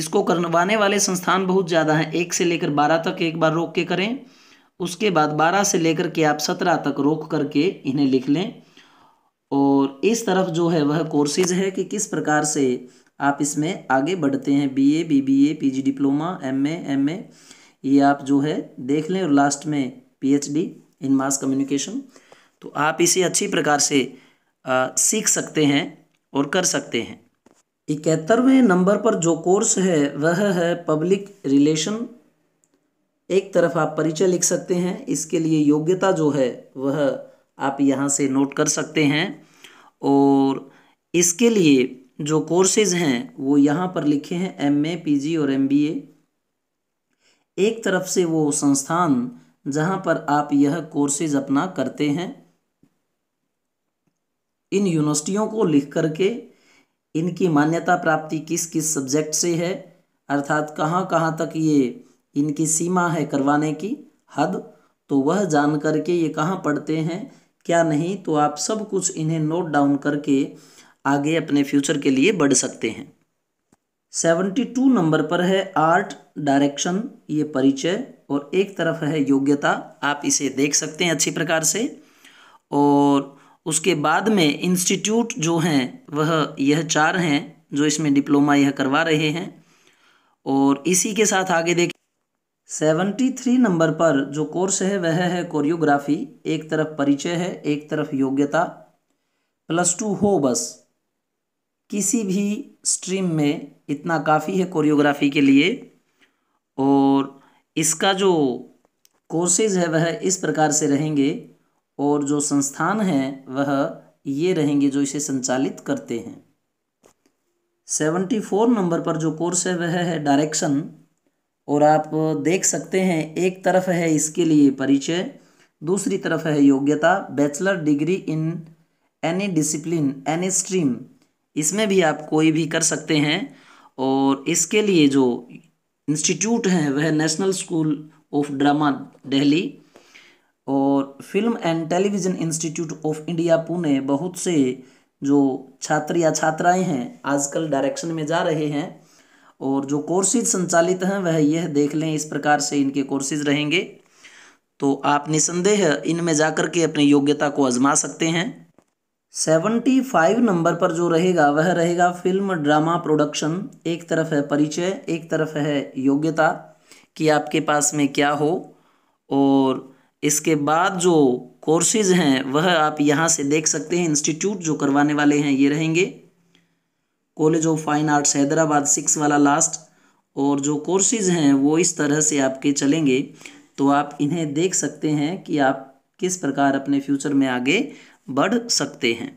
इसको करवाने वाले संस्थान बहुत ज़्यादा हैं एक से लेकर बारह तक एक बार रोक के करें उसके बाद बारह से लेकर के आप सत्रह तक रोक करके इन्हें लिख लें और इस तरफ जो है वह कोर्सेज है कि किस प्रकार से आप इसमें आगे बढ़ते हैं B A B B A P G diploma M A M A ये आप जो है देख लें और लास्ट में P H D in mass communication तो आप इसे अच्छी प्रकार से आ, सीख सकते हैं और कर सकते हैं इकहत्तरवें नंबर पर जो कोर्स है वह है पब्लिक रिलेशन एक तरफ आप परिचय लिख सकते हैं इसके लिए योग्यता जो है वह आप यहाँ से नोट कर सकते हैं और इसके लिए जो कोर्सेज़ हैं वो यहाँ पर लिखे हैं एम ए पी जी और एम बी ए एक तरफ से वो संस्थान जहाँ पर आप यह कोर्सेज अपना करते हैं इन यूनिवर्सिटियों को लिख करके इनकी मान्यता प्राप्ति किस किस सब्जेक्ट से है अर्थात कहाँ कहाँ तक ये इनकी सीमा है करवाने की हद तो वह जान करके ये कहाँ पढ़ते हैं क्या नहीं तो आप सब कुछ इन्हें नोट डाउन करके आगे अपने फ्यूचर के लिए बढ़ सकते हैं सेवेंटी टू नंबर पर है आर्ट डायरेक्शन ये परिचय और एक तरफ है योग्यता आप इसे देख सकते हैं अच्छी प्रकार से और उसके बाद में इंस्टीट्यूट जो हैं वह यह चार हैं जो इसमें डिप्लोमा यह करवा रहे हैं और इसी के साथ आगे देखें सेवेंटी थ्री नंबर पर जो कोर्स है वह है कोरियोग्राफी एक तरफ परिचय है एक तरफ योग्यता प्लस टू हो बस किसी भी स्ट्रीम में इतना काफ़ी है कोरियोग्राफी के लिए और इसका जो कोर्सेज है वह इस प्रकार से रहेंगे और जो संस्थान हैं वह ये रहेंगे जो इसे संचालित करते हैं सेवेंटी फोर नंबर पर जो कोर्स है वह है डायरेक्शन और आप देख सकते हैं एक तरफ है इसके लिए परिचय दूसरी तरफ है योग्यता bachelor degree in any discipline any stream इसमें भी आप कोई भी कर सकते हैं और इसके लिए जो इंस्टीट्यूट हैं वह national school of drama Delhi और film and television institute of India Pune बहुत से जो छात्र या छात्राएं हैं आजकल डायरेक्शन में जा रहे हैं और जो कोर्सेज संचालित हैं वह यह देख लें इस प्रकार से इनके कोर्सेज रहेंगे तो आप निसंदेह इनमें जाकर के अपनी योग्यता को आजमा सकते हैं सेवेंटी फाइव नंबर पर जो रहेगा वह रहेगा फिल्म ड्रामा प्रोडक्शन एक तरफ है परिचय एक तरफ है योग्यता कि आपके पास में क्या हो और इसके बाद जो कोर्सेज हैं वह आप यहाँ से देख सकते हैं इंस्टीट्यूट जो करवाने वाले हैं ये रहेंगे college of fine arts Hyderabad six वाला लास्ट और जो कोर्सेज हैं वो इस तरह से आपके चलेंगे तो आप इन्हें देख सकते हैं कि आप किस प्रकार अपने फ्यूचर में आगे बढ़ सकते हैं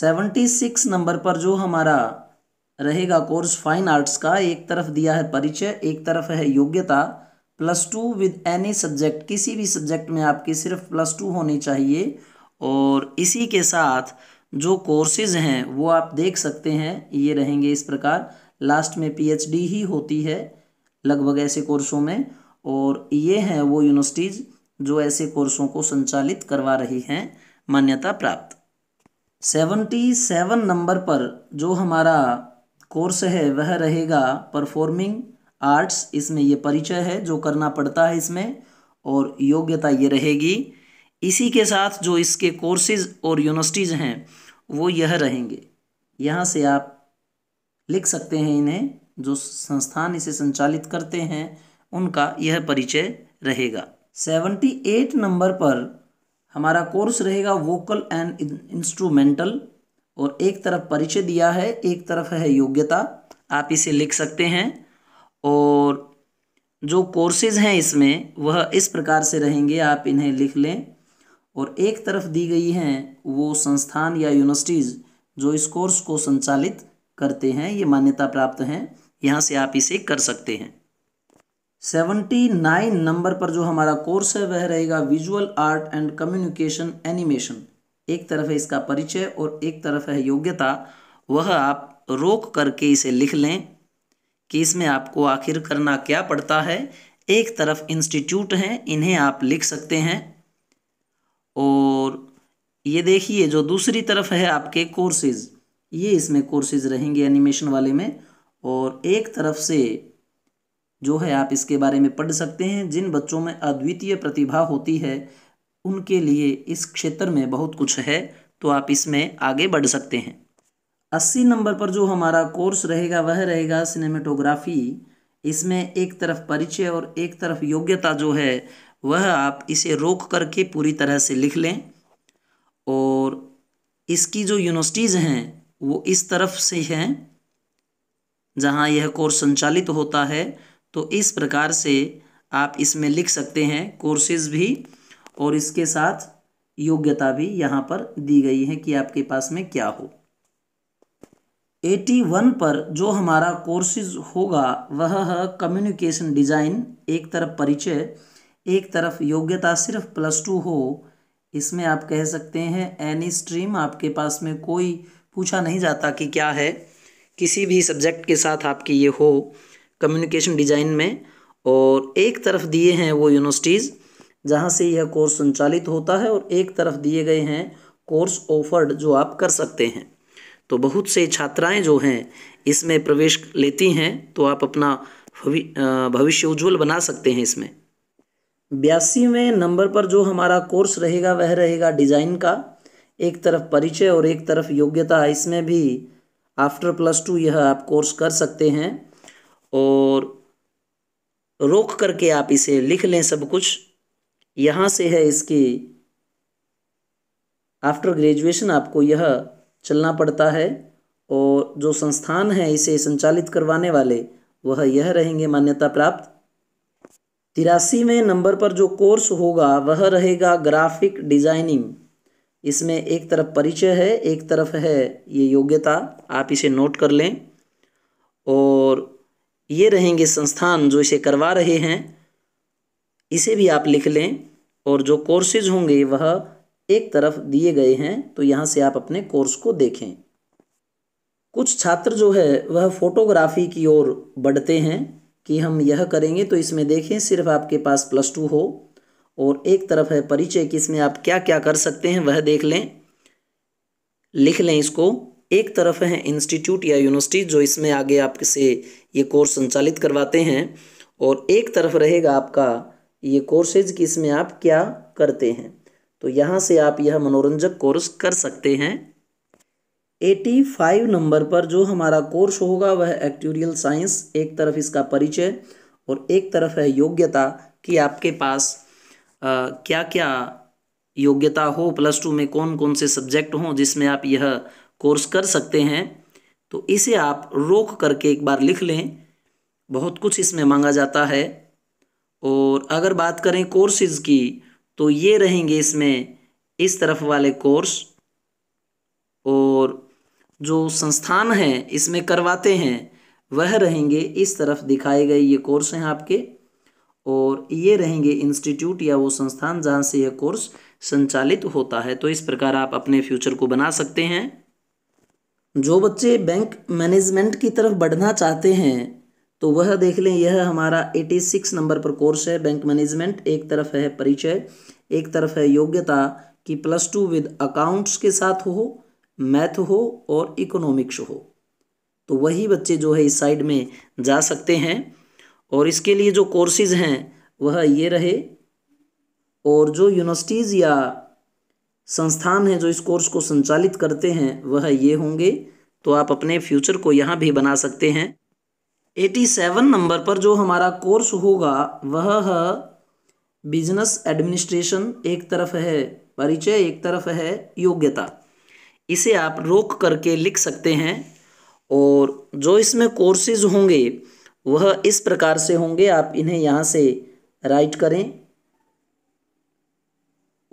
सेवेंटी सिक्स नंबर पर जो हमारा रहेगा कोर्स फाइन आर्ट्स का एक तरफ दिया है परिचय एक तरफ है योग्यता plus two with any subject किसी भी सब्जेक्ट में आपकी सिर्फ प्लस टू होनी चाहिए और इसी के साथ जो कोर्सेज हैं वो आप देख सकते हैं ये रहेंगे इस प्रकार लास्ट में पीएचडी ही होती है लगभग ऐसे कोर्सों में और ये हैं वो यूनिवर्सिटीज़ जो ऐसे कोर्सों को संचालित करवा रही हैं मान्यता प्राप्त सेवेंटी सेवन नंबर पर जो हमारा कोर्स है वह रहेगा परफॉर्मिंग आर्ट्स इसमें ये परिचय है जो करना पड़ता है इसमें और योग्यता ये रहेगी इसी के साथ जो इसके कोर्सेज और यूनिवर्सिटीज़ हैं वो यह रहेंगे यहाँ से आप लिख सकते हैं इन्हें जो संस्थान इसे संचालित करते हैं उनका यह परिचय रहेगा सेवेंटी एट नंबर पर हमारा कोर्स रहेगा वोकल एंड इंस्ट्रूमेंटल और एक तरफ परिचय दिया है एक तरफ है योग्यता आप इसे लिख सकते हैं और जो कोर्सेज हैं इसमें वह इस प्रकार से रहेंगे आप इन्हें लिख लें और एक तरफ दी गई हैं वो संस्थान या यूनिवर्सिटीज़ जो इस कोर्स को संचालित करते हैं ये मान्यता प्राप्त हैं यहाँ से आप इसे कर सकते हैं सेवेंटी नाइन नंबर पर जो हमारा कोर्स है वह रहेगा visual art and communication animation एक तरफ है इसका परिचय और एक तरफ है योग्यता वह आप रोक करके इसे लिख लें कि इसमें आपको आखिर करना क्या पड़ता है एक तरफ इंस्टीट्यूट हैं इन्हें आप लिख सकते हैं और ये देखिए जो दूसरी तरफ है आपके कोर्सेज ये इसमें कोर्सेज रहेंगे एनिमेशन वाले में और एक तरफ से जो है आप इसके बारे में पढ़ सकते हैं जिन बच्चों में अद्वितीय प्रतिभा होती है उनके लिए इस क्षेत्र में बहुत कुछ है तो आप इसमें आगे बढ़ सकते हैं अस्सी नंबर पर जो हमारा कोर्स रहेगा वह रहेगा सिनेमेटोग्राफी इसमें एक तरफ परिचय और एक तरफ योग्यता जो है वह आप इसे रोक करके पूरी तरह से लिख लें और इसकी जो यूनिवर्सिटीज़ हैं वो इस तरफ से हैं जहाँ यह कोर्स संचालित होता है तो इस प्रकार से आप इसमें लिख सकते हैं कोर्सेज़ भी और इसके साथ योग्यता भी यहाँ पर दी गई है कि आपके पास में क्या हो एटी वन पर जो हमारा कोर्सेज होगा वह है कम्युनिकेशन डिज़ाइन एक तरफ परिचय एक तरफ योग्यता सिर्फ प्लस टू हो इसमें आप कह सकते हैं एनी स्ट्रीम आपके पास में कोई पूछा नहीं जाता कि क्या है किसी भी सब्जेक्ट के साथ आपकी ये हो कम्युनिकेशन डिज़ाइन में और एक तरफ दिए हैं वो यूनिवर्सिटीज़ जहाँ से यह कोर्स संचालित होता है और एक तरफ दिए गए हैं कोर्स ऑफर्ड जो आप कर सकते हैं तो बहुत से छात्राएं जो हैं इसमें प्रवेश लेती हैं तो आप अपना भविष्य उज्ज्वल बना सकते हैं इसमें बयासीवें नंबर पर जो हमारा कोर्स रहेगा वह रहेगा डिज़ाइन का एक तरफ परिचय और एक तरफ योग्यता इसमें भी आफ्टर प्लस टू यह आप कोर्स कर सकते हैं और रोक करके आप इसे लिख लें सब कुछ यहाँ से है इसकी आफ्टर ग्रेजुएशन आपको यह चलना पड़ता है और जो संस्थान है इसे संचालित करवाने वाले वह यह रहेंगे मान्यता प्राप्त तिरासीवें नंबर पर जो कोर्स होगा वह रहेगा ग्राफिक डिज़ाइनिंग इसमें एक तरफ परिचय है एक तरफ है ये योग्यता आप इसे नोट कर लें और ये रहेंगे संस्थान जो इसे करवा रहे हैं इसे भी आप लिख लें और जो कोर्सेज होंगे वह एक तरफ दिए गए हैं तो यहाँ से आप अपने कोर्स को देखें कुछ छात्र जो है वह फोटोग्राफी की ओर बढ़ते हैं कि हम यह करेंगे तो इसमें देखें सिर्फ आपके पास प्लस टू हो और एक तरफ है परिचय कि इसमें आप क्या क्या कर सकते हैं वह देख लें लिख लें इसको एक तरफ है इंस्टीट्यूट या यूनिवर्सिटी जो इसमें आगे आपसे ये कोर्स संचालित करवाते हैं और एक तरफ रहेगा आपका ये कोर्सेज कि इसमें आप क्या करते हैं तो यहाँ से आप यह मनोरंजक कोर्स कर सकते हैं 85 नंबर पर जो हमारा कोर्स होगा वह एक्टोरियल साइंस एक तरफ इसका परिचय और एक तरफ है योग्यता कि आपके पास आ, क्या क्या योग्यता हो प्लस टू में कौन कौन से सब्जेक्ट हों जिसमें आप यह कोर्स कर सकते हैं तो इसे आप रोक करके एक बार लिख लें बहुत कुछ इसमें मांगा जाता है और अगर बात करें कोर्सेज़ की तो ये रहेंगे इसमें इस तरफ वाले कोर्स और जो संस्थान हैं इसमें करवाते हैं वह रहेंगे इस तरफ दिखाए गए ये कोर्स हैं आपके और ये रहेंगे इंस्टीट्यूट या वो संस्थान जहाँ से यह कोर्स संचालित होता है तो इस प्रकार आप अपने फ्यूचर को बना सकते हैं जो बच्चे बैंक मैनेजमेंट की तरफ बढ़ना चाहते हैं तो वह देख लें यह हमारा एटी सिक्स नंबर पर कोर्स है बैंक मैनेजमेंट एक तरफ है परिचय एक तरफ है योग्यता कि प्लस टू विद अकाउंट्स के साथ हो मैथ हो और इकोनॉमिक्स हो तो वही बच्चे जो है इस साइड में जा सकते हैं और इसके लिए जो कोर्सेज हैं वह ये रहे और जो यूनिवर्सिटीज़ या संस्थान हैं जो इस कोर्स को संचालित करते हैं वह ये होंगे तो आप अपने फ्यूचर को यहाँ भी बना सकते हैं एटी सेवन नंबर पर जो हमारा कोर्स होगा वह बिजनेस एडमिनिस्ट्रेशन एक तरफ है परिचय एक तरफ है योग्यता इसे आप रोक करके लिख सकते हैं और जो इसमें कोर्सेज होंगे वह इस प्रकार से होंगे आप इन्हें यहाँ से राइट करें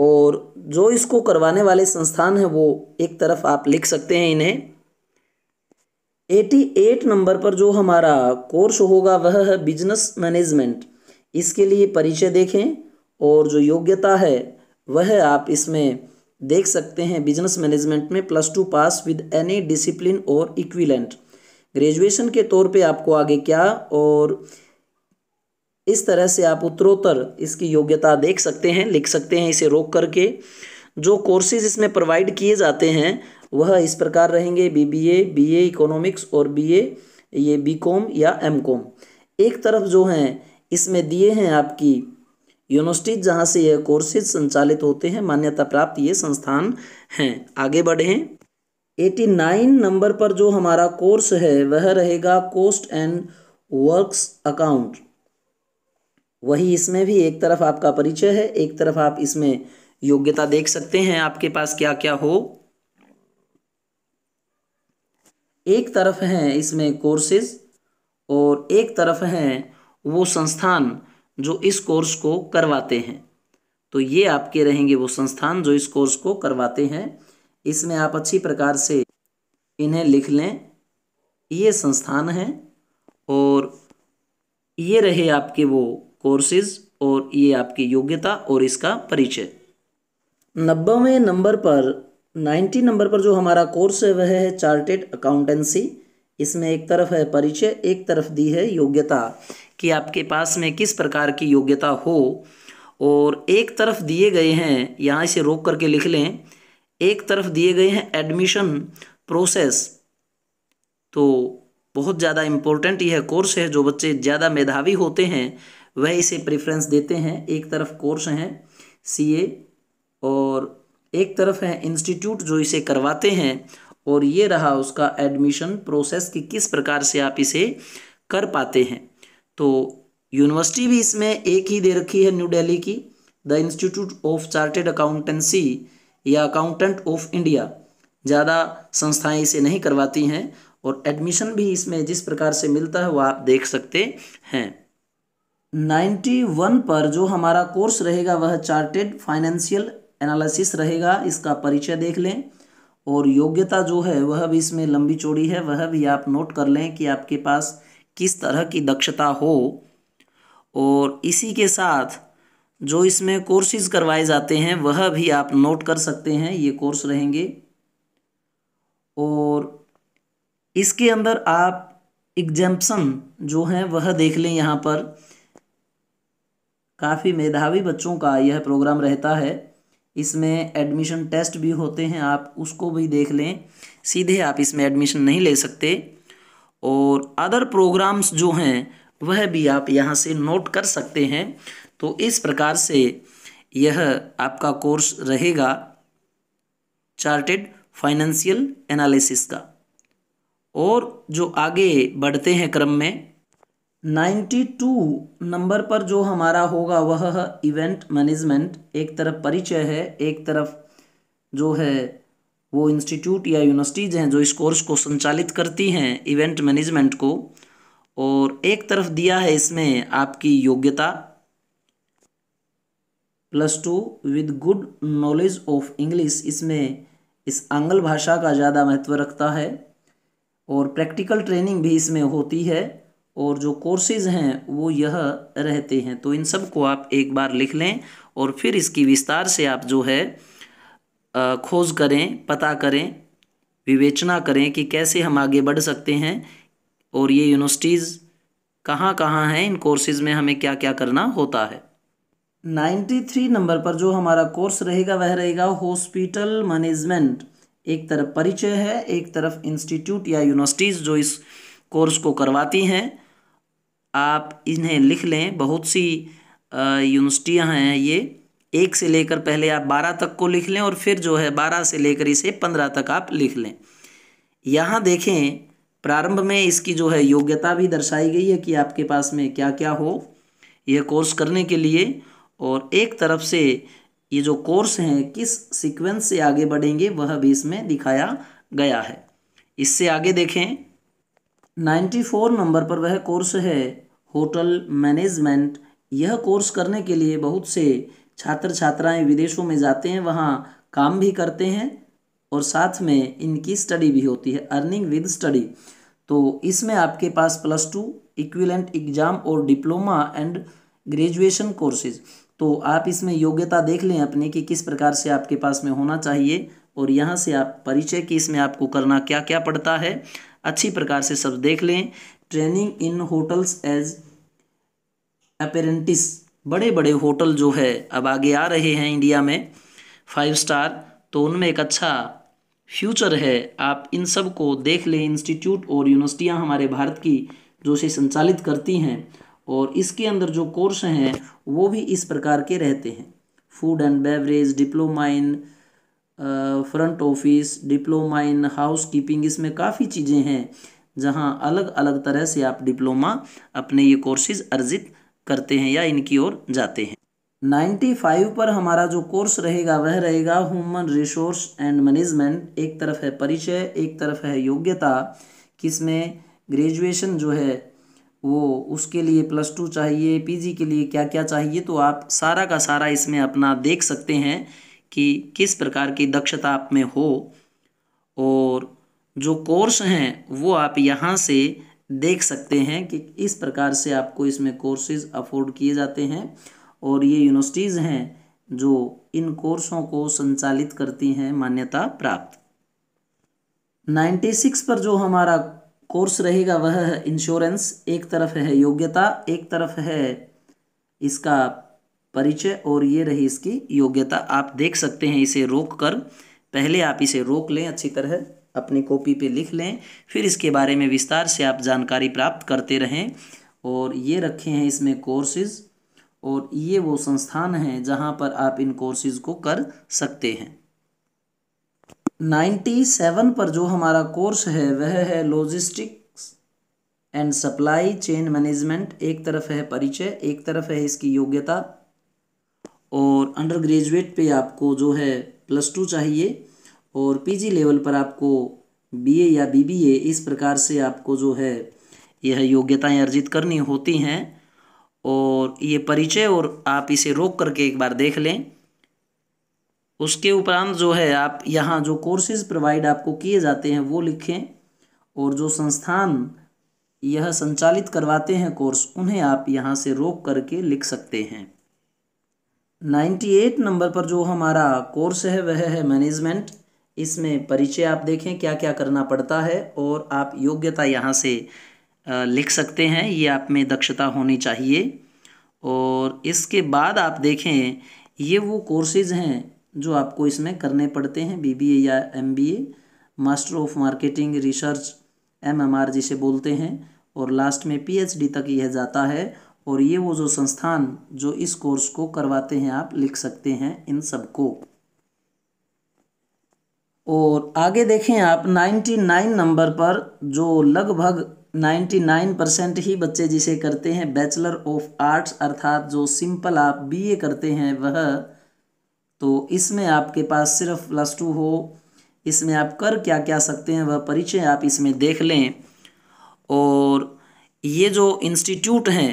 और जो इसको करवाने वाले संस्थान हैं वो एक तरफ आप लिख सकते हैं इन्हें एटी एट नंबर पर जो हमारा कोर्स होगा वह है बिजनेस मैनेजमेंट इसके लिए परिचय देखें और जो योग्यता है वह आप इसमें देख सकते हैं बिजनेस मैनेजमेंट में plus two pass with any discipline और इक्विलेंट ग्रेजुएशन के तौर पे आपको आगे क्या और इस तरह से आप उत्तरोत्तर इसकी योग्यता देख सकते हैं लिख सकते हैं इसे रोक करके जो कोर्सेज इसमें प्रोवाइड किए जाते हैं वह इस प्रकार रहेंगे B B A B A economics और बी ए ये बी कॉम या एम कॉम एक तरफ जो हैं इसमें दिए हैं आपकी यूनिवर्सिटी जहाँ से यह कोर्सेज संचालित होते हैं मान्यता प्राप्त ये संस्थान हैं आगे बढ़ें एटी नाइन नंबर पर जो हमारा कोर्स है वह रहेगा कोस्ट एंड वर्क्स अकाउंट वही इसमें भी एक तरफ आपका परिचय है एक तरफ आप इसमें योग्यता देख सकते हैं आपके पास क्या क्या हो एक तरफ हैं इसमें कोर्सेज और एक तरफ हैं वो संस्थान जो इस कोर्स को करवाते हैं तो ये आपके रहेंगे वो संस्थान जो इस कोर्स को करवाते हैं इसमें आप अच्छी प्रकार से इन्हें लिख लें ये संस्थान हैं और ये रहे आपके वो कोर्सेज और ये आपकी योग्यता और इसका परिचय नब्बेवें नंबर पर नाइन्टी नंबर पर जो हमारा कोर्स है वह है चार्टेड अकाउंटेंसी इसमें एक तरफ है परिचय एक तरफ दी है योग्यता कि आपके पास में किस प्रकार की योग्यता हो और एक तरफ दिए गए हैं यहाँ इसे रोक करके लिख लें एक तरफ दिए गए हैं एडमिशन प्रोसेस तो बहुत ज़्यादा इम्पोर्टेंट यह कोर्स है जो बच्चे ज़्यादा मेधावी होते हैं वह इसे प्रेफरेंस देते हैं एक तरफ कोर्स हैं सीए और एक तरफ है इंस्टीट्यूट जो इसे करवाते हैं और ये रहा उसका एडमिशन प्रोसेस कि किस प्रकार से आप इसे कर पाते हैं तो यूनिवर्सिटी भी इसमें एक ही दे रखी है न्यू दिल्ली की the institute of chartered accountancy या अकाउंटेंट ऑफ इंडिया ज़्यादा संस्थाएं इसे नहीं करवाती हैं और एडमिशन भी इसमें जिस प्रकार से मिलता है वह आप देख सकते हैं 91 पर जो हमारा कोर्स रहेगा वह चार्टेड फाइनेंशियल एनालिसिस रहेगा इसका परिचय देख लें और योग्यता जो है वह भी इसमें लंबी चौड़ी है वह भी आप नोट कर लें कि आपके पास किस तरह की दक्षता हो और इसी के साथ जो इसमें कोर्सेज करवाए जाते हैं वह भी आप नोट कर सकते हैं ये कोर्स रहेंगे और इसके अंदर आप एग्जाम्पन जो हैं वह देख लें यहाँ पर काफ़ी मेधावी बच्चों का यह प्रोग्राम रहता है इसमें एडमिशन टेस्ट भी होते हैं आप उसको भी देख लें सीधे आप इसमें एडमिशन नहीं ले सकते और अदर प्रोग्राम्स जो हैं वह भी आप यहाँ से नोट कर सकते हैं तो इस प्रकार से यह आपका कोर्स रहेगा चार्टेड फाइनेंशियल एनालिसिस का और जो आगे बढ़ते हैं क्रम में नाइन्टी टू नंबर पर जो हमारा होगा वह इवेंट मैनेजमेंट एक तरफ परिचय है एक तरफ जो है वो इंस्टीट्यूट या यूनिवर्सिटीज़ हैं जो इस कोर्स को संचालित करती हैं इवेंट मैनेजमेंट को और एक तरफ दिया है इसमें आपकी योग्यता plus two with good knowledge of English इसमें इस आंग्ल भाषा का ज़्यादा महत्व रखता है और प्रैक्टिकल ट्रेनिंग भी इसमें होती है और जो कोर्सेज हैं वो यह रहते हैं तो इन सब को आप एक बार लिख लें और फिर इसकी विस्तार से आप जो है खोज करें पता करें विवेचना करें कि कैसे हम आगे बढ़ सकते हैं और ये यूनिवर्सिटीज़ कहाँ कहाँ हैं इन कोर्सेज़ में हमें क्या क्या करना होता है नाइन्टी थ्री नंबर पर जो हमारा कोर्स रहेगा वह रहेगा हॉस्पिटल मैनेजमेंट एक तरफ परिचय है एक तरफ इंस्टीट्यूट या यूनिवर्सिटीज़ जो इस कोर्स को करवाती हैं आप इन्हें लिख लें बहुत सी यूनिवर्सिटियाँ हैं ये एक से लेकर पहले आप बारह तक को लिख लें और फिर जो है बारह से लेकर इसे पंद्रह तक आप लिख लें यहाँ देखें प्रारंभ में इसकी जो है योग्यता भी दर्शाई गई है कि आपके पास में क्या क्या हो यह कोर्स करने के लिए और एक तरफ से ये जो कोर्स हैं किस सीक्वेंस से आगे बढ़ेंगे वह भी इसमें दिखाया गया है इससे आगे देखें 94 नंबर पर वह कोर्स है होटल मैनेजमेंट यह कोर्स करने के लिए बहुत से छात्र छात्राएं विदेशों में जाते हैं वहाँ काम भी करते हैं और साथ में इनकी स्टडी भी होती है अर्निंग विद स्टडी तो इसमें आपके पास प्लस टू इक्विलेंट एग्ज़ाम और डिप्लोमा एंड ग्रेजुएशन कोर्सेज तो आप इसमें योग्यता देख लें अपने कि किस प्रकार से आपके पास में होना चाहिए और यहाँ से आप परिचय कि इसमें आपको करना क्या क्या पड़ता है अच्छी प्रकार से सब देख लें training in hotels as apprentice बड़े बड़े होटल जो है अब आगे आ रहे हैं इंडिया में फाइव स्टार तो उनमें एक अच्छा फ्यूचर है आप इन सब को देख लें इंस्टीट्यूट और यूनिवर्सिटियाँ हमारे भारत की जो से संचालित करती हैं और इसके अंदर जो कोर्स हैं वो भी इस प्रकार के रहते हैं food and beverage diploma in front office diploma in house keeping इसमें काफ़ी चीज़ें हैं जहां अलग अलग तरह से आप डिप्लोमा अपने ये कोर्सेज अर्जित करते हैं या इनकी ओर जाते हैं नाइन्टी फाइव पर हमारा जो कोर्स रहेगा वह रहेगा ह्यूमन रिसोर्स एंड मैनेजमेंट एक तरफ है परिचय एक तरफ है योग्यता किसमें ग्रेजुएशन जो है वो उसके लिए प्लस टू चाहिए पीजी के लिए क्या क्या चाहिए तो आप सारा का सारा इसमें अपना देख सकते हैं कि किस प्रकार की दक्षता आप में हो और जो कोर्स हैं वो आप यहाँ से देख सकते हैं कि इस प्रकार से आपको इसमें कोर्सेज अफोर्ड किए जाते हैं और ये यूनिवर्सिटीज़ हैं जो इन कोर्सों को संचालित करती हैं मान्यता प्राप्त 96 पर जो हमारा कोर्स रहेगा वह है इंश्योरेंस एक तरफ है योग्यता एक तरफ है इसका परिचय और ये रही इसकी योग्यता आप देख सकते हैं इसे रोक कर पहले आप इसे रोक लें अच्छी तरह अपनी कॉपी पे लिख लें फिर इसके बारे में विस्तार से आप जानकारी प्राप्त करते रहें और ये रखे हैं इसमें कोर्सेज़ और ये वो संस्थान हैं जहाँ पर आप इन कोर्सेज़ को कर सकते हैं नाइन्टी सेवन पर जो हमारा कोर्स है वह है logistics and supply chain management एक तरफ है परिचय एक तरफ है इसकी योग्यता और अंडर ग्रेजुएट पे आपको जो है प्लस टू चाहिए और पीजी लेवल पर आपको बीए या बीबीए इस प्रकार से आपको जो है यह योग्यताएं अर्जित करनी होती हैं और ये परिचय और आप इसे रोक करके एक बार देख लें उसके उपरांत जो है आप यहाँ जो कोर्सेज प्रोवाइड आपको किए जाते हैं वो लिखें और जो संस्थान यह संचालित करवाते हैं कोर्स उन्हें आप यहाँ से रोक करके लिख सकते हैं नाइन्टी एट नंबर पर जो हमारा कोर्स है वह है मैनेजमेंट इसमें परिचय आप देखें क्या क्या करना पड़ता है और आप योग्यता यहाँ से लिख सकते हैं ये आप में दक्षता होनी चाहिए और इसके बाद आप देखें ये वो कोर्सेज़ हैं जो आपको इसमें करने पड़ते हैं बीबीए या MBA master of marketing research MMR जिसे बोलते हैं और लास्ट में पीएचडी तक यह जाता है और ये वो जो संस्थान जो इस कोर्स को करवाते हैं आप लिख सकते हैं इन सबको और आगे देखें आप 99 नंबर पर जो लगभग 99 परसेंट ही बच्चे जिसे करते हैं बैचलर ऑफ आर्ट्स अर्थात जो सिंपल आप बीए करते हैं वह तो इसमें आपके पास सिर्फ प्लस टू हो इसमें आप कर क्या क्या सकते हैं वह परिचय आप इसमें देख लें और ये जो इंस्टीट्यूट हैं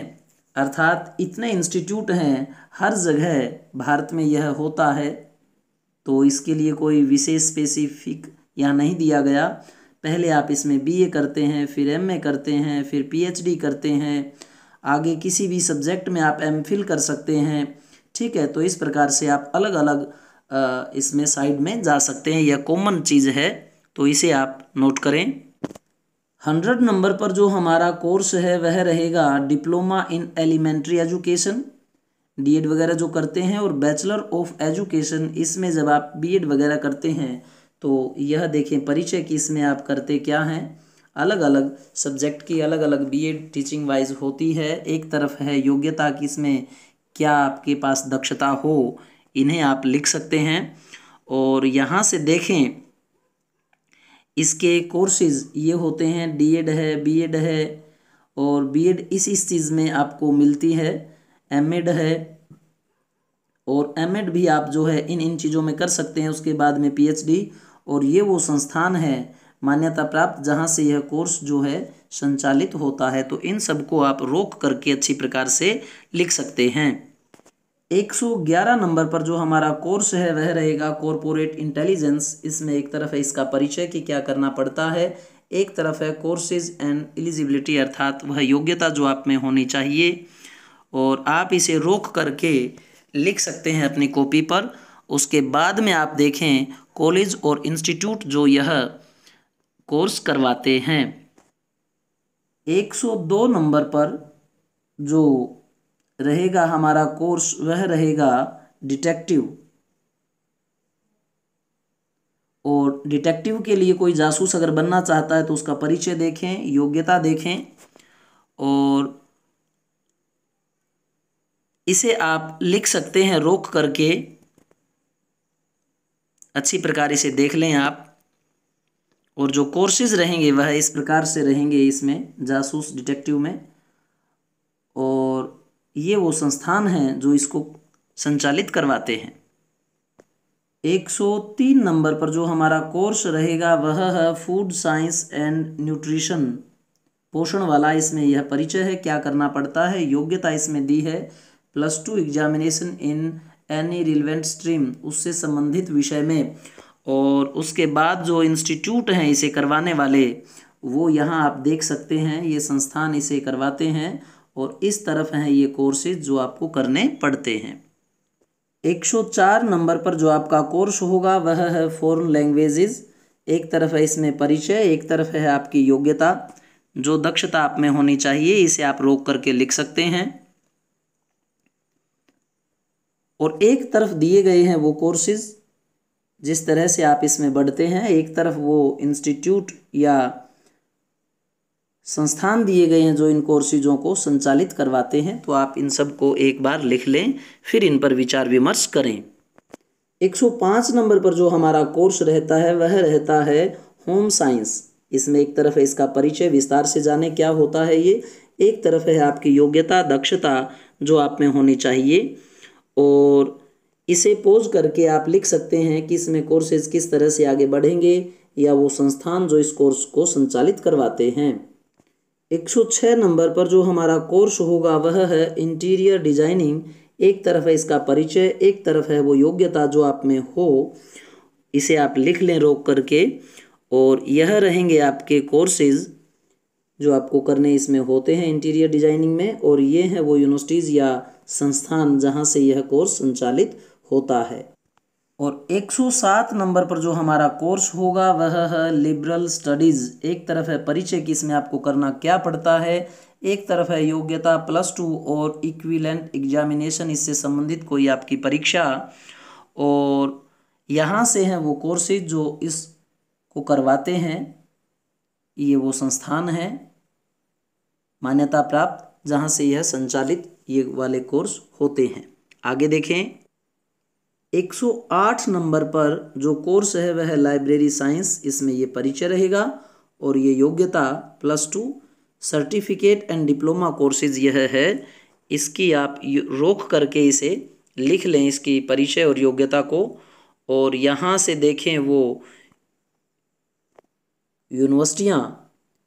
अर्थात इतने इंस्टीट्यूट हैं हर जगह भारत में यह होता है तो इसके लिए कोई विशेष स्पेसिफिक यहाँ नहीं दिया गया पहले आप इसमें बीए करते हैं फिर एमए करते हैं फिर पीएचडी करते हैं आगे किसी भी सब्जेक्ट में आप एम फिल कर सकते हैं ठीक है तो इस प्रकार से आप अलग अलग इसमें साइड में जा सकते हैं यह कॉमन चीज़ है तो इसे आप नोट करें हंड्रेड नंबर पर जो हमारा कोर्स है वह रहेगा diploma in elementary education DEd वगैरह जो करते हैं और बैचलर ऑफ एजुकेशन इसमें जब आप बीएड वगैरह करते हैं तो यह देखें परिचय कि इसमें आप करते क्या हैं अलग अलग सब्जेक्ट की अलग अलग बीएड टीचिंग वाइज होती है एक तरफ है योग्यता कि इसमें क्या आपके पास दक्षता हो इन्हें आप लिख सकते हैं और यहाँ से देखें इसके कोर्सेज ये होते हैं डीएड है बीएड है और बीएड इस इस चीज़ में आपको मिलती है एमिड है और एमिड भी आप जो है इन इन चीज़ों में कर सकते हैं उसके बाद में पीएचडी और ये वो संस्थान है मान्यता प्राप्त जहाँ से यह कोर्स जो है संचालित होता है तो इन सबको आप रोक करके अच्छी प्रकार से लिख सकते हैं 111 नंबर पर जो हमारा कोर्स है वह रहेगा कॉरपोरेट इंटेलिजेंस इसमें एक तरफ है इसका परिचय कि क्या करना पड़ता है एक तरफ है कोर्सेज एंड एलिजिबिलिटी अर्थात वह योग्यता जो आप में होनी चाहिए और आप इसे रोक करके लिख सकते हैं अपनी कॉपी पर उसके बाद में आप देखें कॉलेज और इंस्टीट्यूट जो यह कोर्स करवाते हैं 102 नंबर पर जो रहेगा हमारा कोर्स वह रहेगा डिटेक्टिव और डिटेक्टिव के लिए कोई जासूस अगर बनना चाहता है तो उसका परिचय देखें योग्यता देखें और इसे आप लिख सकते हैं रोक करके अच्छी प्रकार इसे देख लें आप और जो कोर्सेज रहेंगे वह इस प्रकार से रहेंगे इसमें जासूस डिटेक्टिव में और ये वो संस्थान हैं जो इसको संचालित करवाते हैं 103 नंबर पर जो हमारा कोर्स रहेगा वह है फूड साइंस एंड न्यूट्रिशन पोषण वाला इसमें यह परिचय है क्या करना पड़ता है योग्यता इसमें दी है plus two examination in any relevant stream उससे संबंधित विषय में और उसके बाद जो इंस्टीट्यूट हैं इसे करवाने वाले वो यहाँ आप देख सकते हैं ये संस्थान इसे करवाते हैं और इस तरफ हैं ये कोर्सेज जो आपको करने पड़ते हैं 104 नंबर पर जो आपका कोर्स होगा वह है फॉरेन लैंग्वेजेस एक तरफ है इसमें परिचय एक तरफ है आपकी योग्यता जो दक्षता आप में होनी चाहिए इसे आप रोक करके लिख सकते हैं और एक तरफ दिए गए हैं वो कोर्सेज़ जिस तरह से आप इसमें बढ़ते हैं एक तरफ वो इंस्टीट्यूट या संस्थान दिए गए हैं जो इन कोर्सेजों को संचालित करवाते हैं तो आप इन सब को एक बार लिख लें फिर इन पर विचार विमर्श करें 105 नंबर पर जो हमारा कोर्स रहता है वह रहता है होम साइंस इसमें एक तरफ है इसका परिचय विस्तार से जाने क्या होता है ये एक तरफ है आपकी योग्यता दक्षता जो आप में होनी चाहिए और इसे पोज करके आप लिख सकते हैं कि इसमें कोर्सेज किस तरह से आगे बढ़ेंगे या वो संस्थान जो इस कोर्स को संचालित करवाते हैं 106 नंबर पर जो हमारा कोर्स होगा वह है इंटीरियर डिजाइनिंग एक तरफ है इसका परिचय एक तरफ है वो योग्यता जो आप में हो इसे आप लिख लें रोक करके और यह रहेंगे आपके कोर्सेज़ जो आपको करने इसमें होते हैं इंटीरियर डिजाइनिंग में और ये हैं वो यूनिवर्सिटीज़ या संस्थान जहाँ से यह कोर्स संचालित होता है और 107 नंबर पर जो हमारा कोर्स होगा वह है लिबरल स्टडीज़ एक तरफ है परिचय कि इसमें आपको करना क्या पड़ता है एक तरफ है योग्यता प्लस टू और इक्विलेंट एग्जामिनेशन इससे संबंधित कोई आपकी परीक्षा और यहाँ से हैं वो कोर्सेज जो इस को करवाते हैं ये वो संस्थान हैं मान्यता प्राप्त जहाँ से यह संचालित ये वाले कोर्स होते हैं आगे देखें 108 नंबर पर जो कोर्स है वह लाइब्रेरी साइंस इसमें ये परिचय रहेगा और ये योग्यता plus two certificate and diploma courses यह है इसकी आप रोक करके इसे लिख लें इसकी परिचय और योग्यता को और यहाँ से देखें वो यूनिवर्सिटियाँ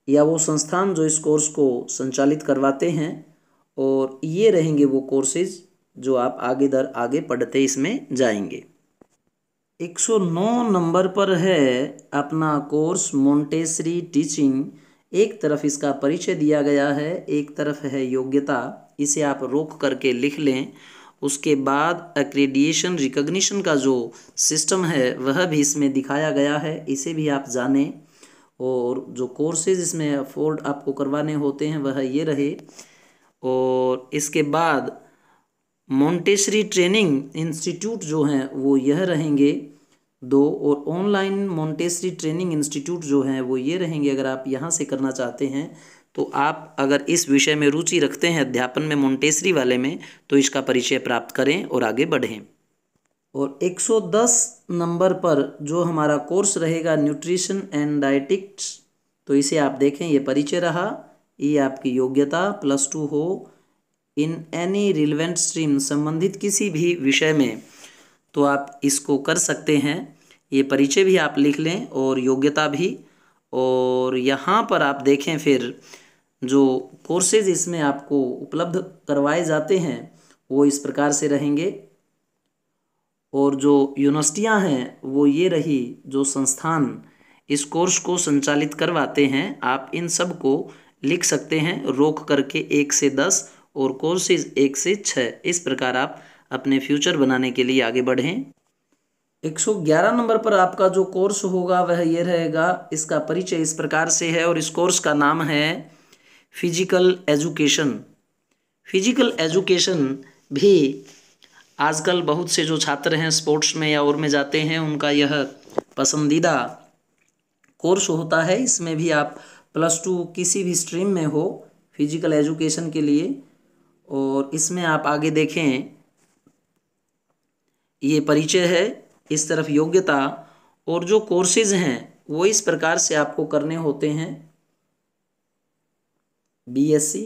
या वो संस्थान जो इस कोर्स को संचालित करवाते हैं और ये रहेंगे वो कोर्सेज जो आप आगे दर आगे पढ़ते इसमें जाएंगे 109 नंबर पर है अपना कोर्स मोन्टेसरी टीचिंग एक तरफ इसका परिचय दिया गया है एक तरफ है योग्यता इसे आप रोक करके लिख लें उसके बाद एक्रेडिएशन रिकग्निशन का जो सिस्टम है वह भी इसमें दिखाया गया है इसे भी आप जानें और जो कोर्सेज इसमें अफोर्ड आपको करवाने होते हैं वह ये रहे और इसके बाद मोंटेसरी ट्रेनिंग इंस्टीट्यूट जो हैं वो यह रहेंगे दो और ऑनलाइन मोंटेसरी ट्रेनिंग इंस्टीट्यूट जो हैं वो ये रहेंगे अगर आप यहाँ से करना चाहते हैं तो आप अगर इस विषय में रुचि रखते हैं अध्यापन में मोंटेसरी वाले में तो इसका परिचय प्राप्त करें और आगे बढ़ें और 110 नंबर पर जो हमारा कोर्स रहेगा न्यूट्रिशन एंड डाइटिक्स तो इसे आप देखें ये परिचय रहा ये आपकी योग्यता प्लस टू हो इन एनी रिलेवेंट स्ट्रीम संबंधित किसी भी विषय में तो आप इसको कर सकते हैं ये परिचय भी आप लिख लें और योग्यता भी और यहाँ पर आप देखें फिर जो कोर्सेज इसमें आपको उपलब्ध करवाए जाते हैं वो इस प्रकार से रहेंगे और जो यूनिवर्सिटियाँ हैं वो ये रही जो संस्थान इस कोर्स को संचालित करवाते हैं आप इन सब को लिख सकते हैं रोक करके एक से दस और कोर्सेज एक से छः इस प्रकार आप अपने फ्यूचर बनाने के लिए आगे बढ़ें 111 नंबर पर आपका जो कोर्स होगा वह ये रहेगा इसका परिचय इस प्रकार से है और इस कोर्स का नाम है फिजिकल एजुकेशन फिजिकल एजुकेशन भी आजकल बहुत से जो छात्र हैं स्पोर्ट्स में या और में जाते हैं उनका यह पसंदीदा कोर्स होता है इसमें भी आप प्लस टू किसी भी स्ट्रीम में हो फिजिकल एजुकेशन के लिए और इसमें आप आगे देखें ये परिचय है इस तरफ योग्यता और जो कोर्सेज हैं वो इस प्रकार से आपको करने होते हैं बीएससी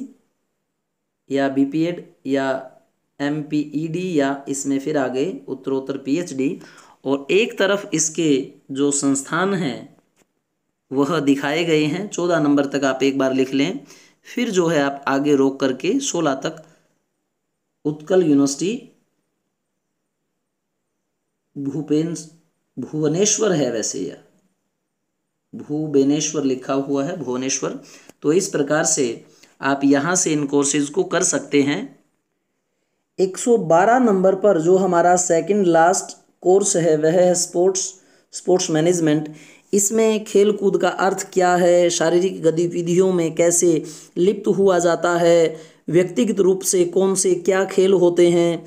या बीपीएड या एम पी ई डी या इसमें फिर आगे उत्तरोत्तर पी एच डी और एक तरफ इसके जो संस्थान हैं वह दिखाए गए हैं चौदह नंबर तक आप एक बार लिख लें फिर जो है आप आगे रोक करके सोलह तक उत्कल यूनिवर्सिटी भूपेन भुवनेश्वर है वैसे यह भूबेनेश्वर लिखा हुआ है भुवनेश्वर तो इस प्रकार से आप यहाँ से इन कोर्सेज को कर सकते हैं 112 नंबर पर जो हमारा सेकंड लास्ट कोर्स है वह है स्पोर्ट्स स्पोर्ट्स मैनेजमेंट इसमें खेल कूद का अर्थ क्या है शारीरिक गतिविधियों में कैसे लिप्त हुआ जाता है व्यक्तिगत रूप से कौन से क्या खेल होते हैं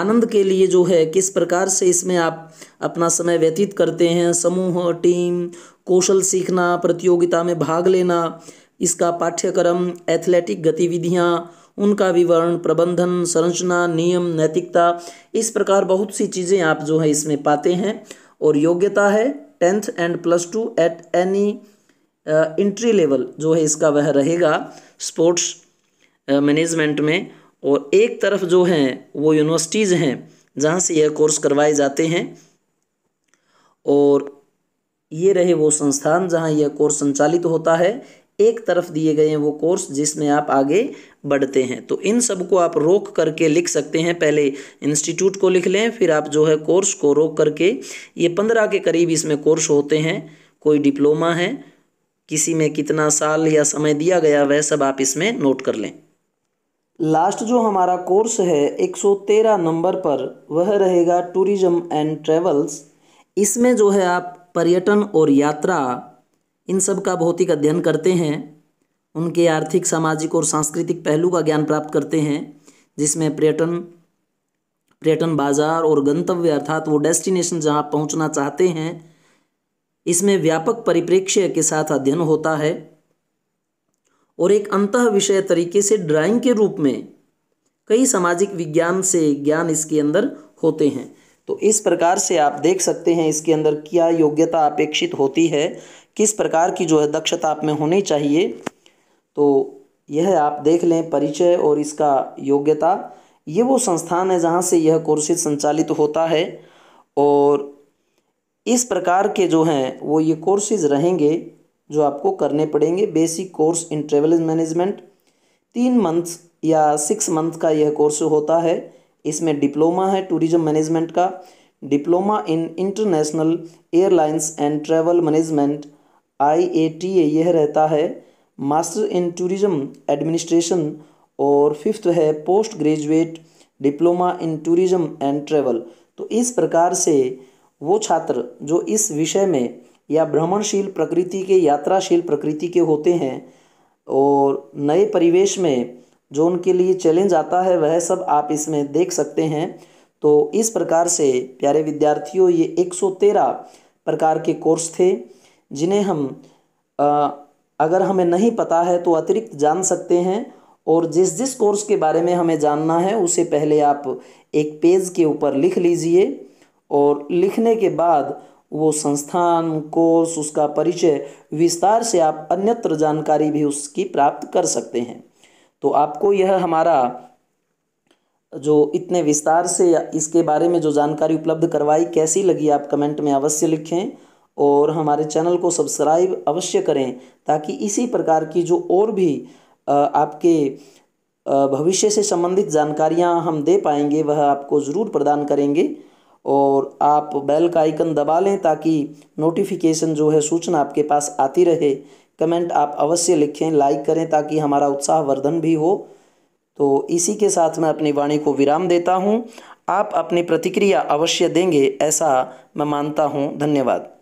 आनंद के लिए जो है किस प्रकार से इसमें आप अपना समय व्यतीत करते हैं समूह टीम कौशल सीखना प्रतियोगिता में भाग लेना इसका पाठ्यक्रम एथलेटिक गतिविधियाँ उनका विवरण प्रबंधन संरचना नियम नैतिकता इस प्रकार बहुत सी चीज़ें आप जो है इसमें पाते हैं और योग्यता है tenth and plus two at any entry level जो है इसका वह रहेगा स्पोर्ट्स मैनेजमेंट में और एक तरफ जो हैं वो यूनिवर्सिटीज़ हैं जहाँ से यह कोर्स करवाए जाते हैं और ये रहे वो संस्थान जहाँ यह कोर्स संचालित होता है एक तरफ दिए गए हैं वो कोर्स जिसमें आप आगे बढ़ते हैं तो इन सब को आप रोक करके लिख सकते हैं पहले इंस्टीट्यूट को लिख लें फिर आप जो है कोर्स को रोक करके ये पंद्रह के करीब इसमें कोर्स होते हैं कोई डिप्लोमा है किसी में कितना साल या समय दिया गया वह सब आप इसमें नोट कर लें लास्ट जो हमारा कोर्स है 113 नंबर पर वह रहेगा टूरिज्म एंड ट्रेवल्स इसमें जो है आप पर्यटन और यात्रा इन सब का भौतिक अध्ययन करते हैं उनके आर्थिक सामाजिक और सांस्कृतिक पहलू का ज्ञान प्राप्त करते हैं जिसमें पर्यटन पर्यटन बाजार और गंतव्य अर्थात वो डेस्टिनेशन जहाँ पहुँचना चाहते हैं इसमें व्यापक परिप्रेक्ष्य के साथ अध्ययन होता है और एक अंत विषय तरीके से ड्राइंग के रूप में कई सामाजिक विज्ञान से ज्ञान इसके अंदर होते हैं तो इस प्रकार से आप देख सकते हैं इसके अंदर क्या योग्यता अपेक्षित होती है किस प्रकार की जो है दक्षता आप में होनी चाहिए तो यह आप देख लें परिचय और इसका योग्यता ये वो संस्थान है जहाँ से यह कोर्सेज संचालित होता है और इस प्रकार के जो हैं वो ये कोर्सेज रहेंगे जो आपको करने पड़ेंगे basic course in travel management तीन मंथ या सिक्स मंथ का यह कोर्स होता है इसमें डिप्लोमा है टूरिज्म मैनेजमेंट का diploma in international airlines and travel management I A T A यह रहता है मास्टर इन टूरिज्म एडमिनिस्ट्रेशन और फिफ्थ है post graduate diploma in tourism and travel तो इस प्रकार से वो छात्र जो इस विषय में या भ्रमणशील प्रकृति के यात्राशील प्रकृति के होते हैं और नए परिवेश में जो उनके लिए चैलेंज आता है वह सब आप इसमें देख सकते हैं तो इस प्रकार से प्यारे विद्यार्थियों ये 113 प्रकार के कोर्स थे जिन्हें हम आ, अगर हमें नहीं पता है तो अतिरिक्त जान सकते हैं और जिस जिस कोर्स के बारे में हमें जानना है उसे पहले आप एक पेज के ऊपर लिख लीजिए और लिखने के बाद वो संस्थान कोर्स उसका परिचय विस्तार से आप अन्यत्र जानकारी भी उसकी प्राप्त कर सकते हैं तो आपको यह हमारा जो इतने विस्तार से इसके बारे में जो जानकारी उपलब्ध करवाई कैसी लगी आप कमेंट में अवश्य लिखें और हमारे चैनल को सब्सक्राइब अवश्य करें ताकि इसी प्रकार की जो और भी आपके भविष्य से संबंधित जानकारियां हम दे पाएंगे वह आपको ज़रूर प्रदान करेंगे और आप बेल का आइकन दबा लें ताकि नोटिफिकेशन जो है सूचना आपके पास आती रहे कमेंट आप अवश्य लिखें लाइक करें ताकि हमारा उत्साह वर्धन भी हो तो इसी के साथ मैं अपनी वाणी को विराम देता हूँ आप अपनी प्रतिक्रिया अवश्य देंगे ऐसा मैं मानता हूँ धन्यवाद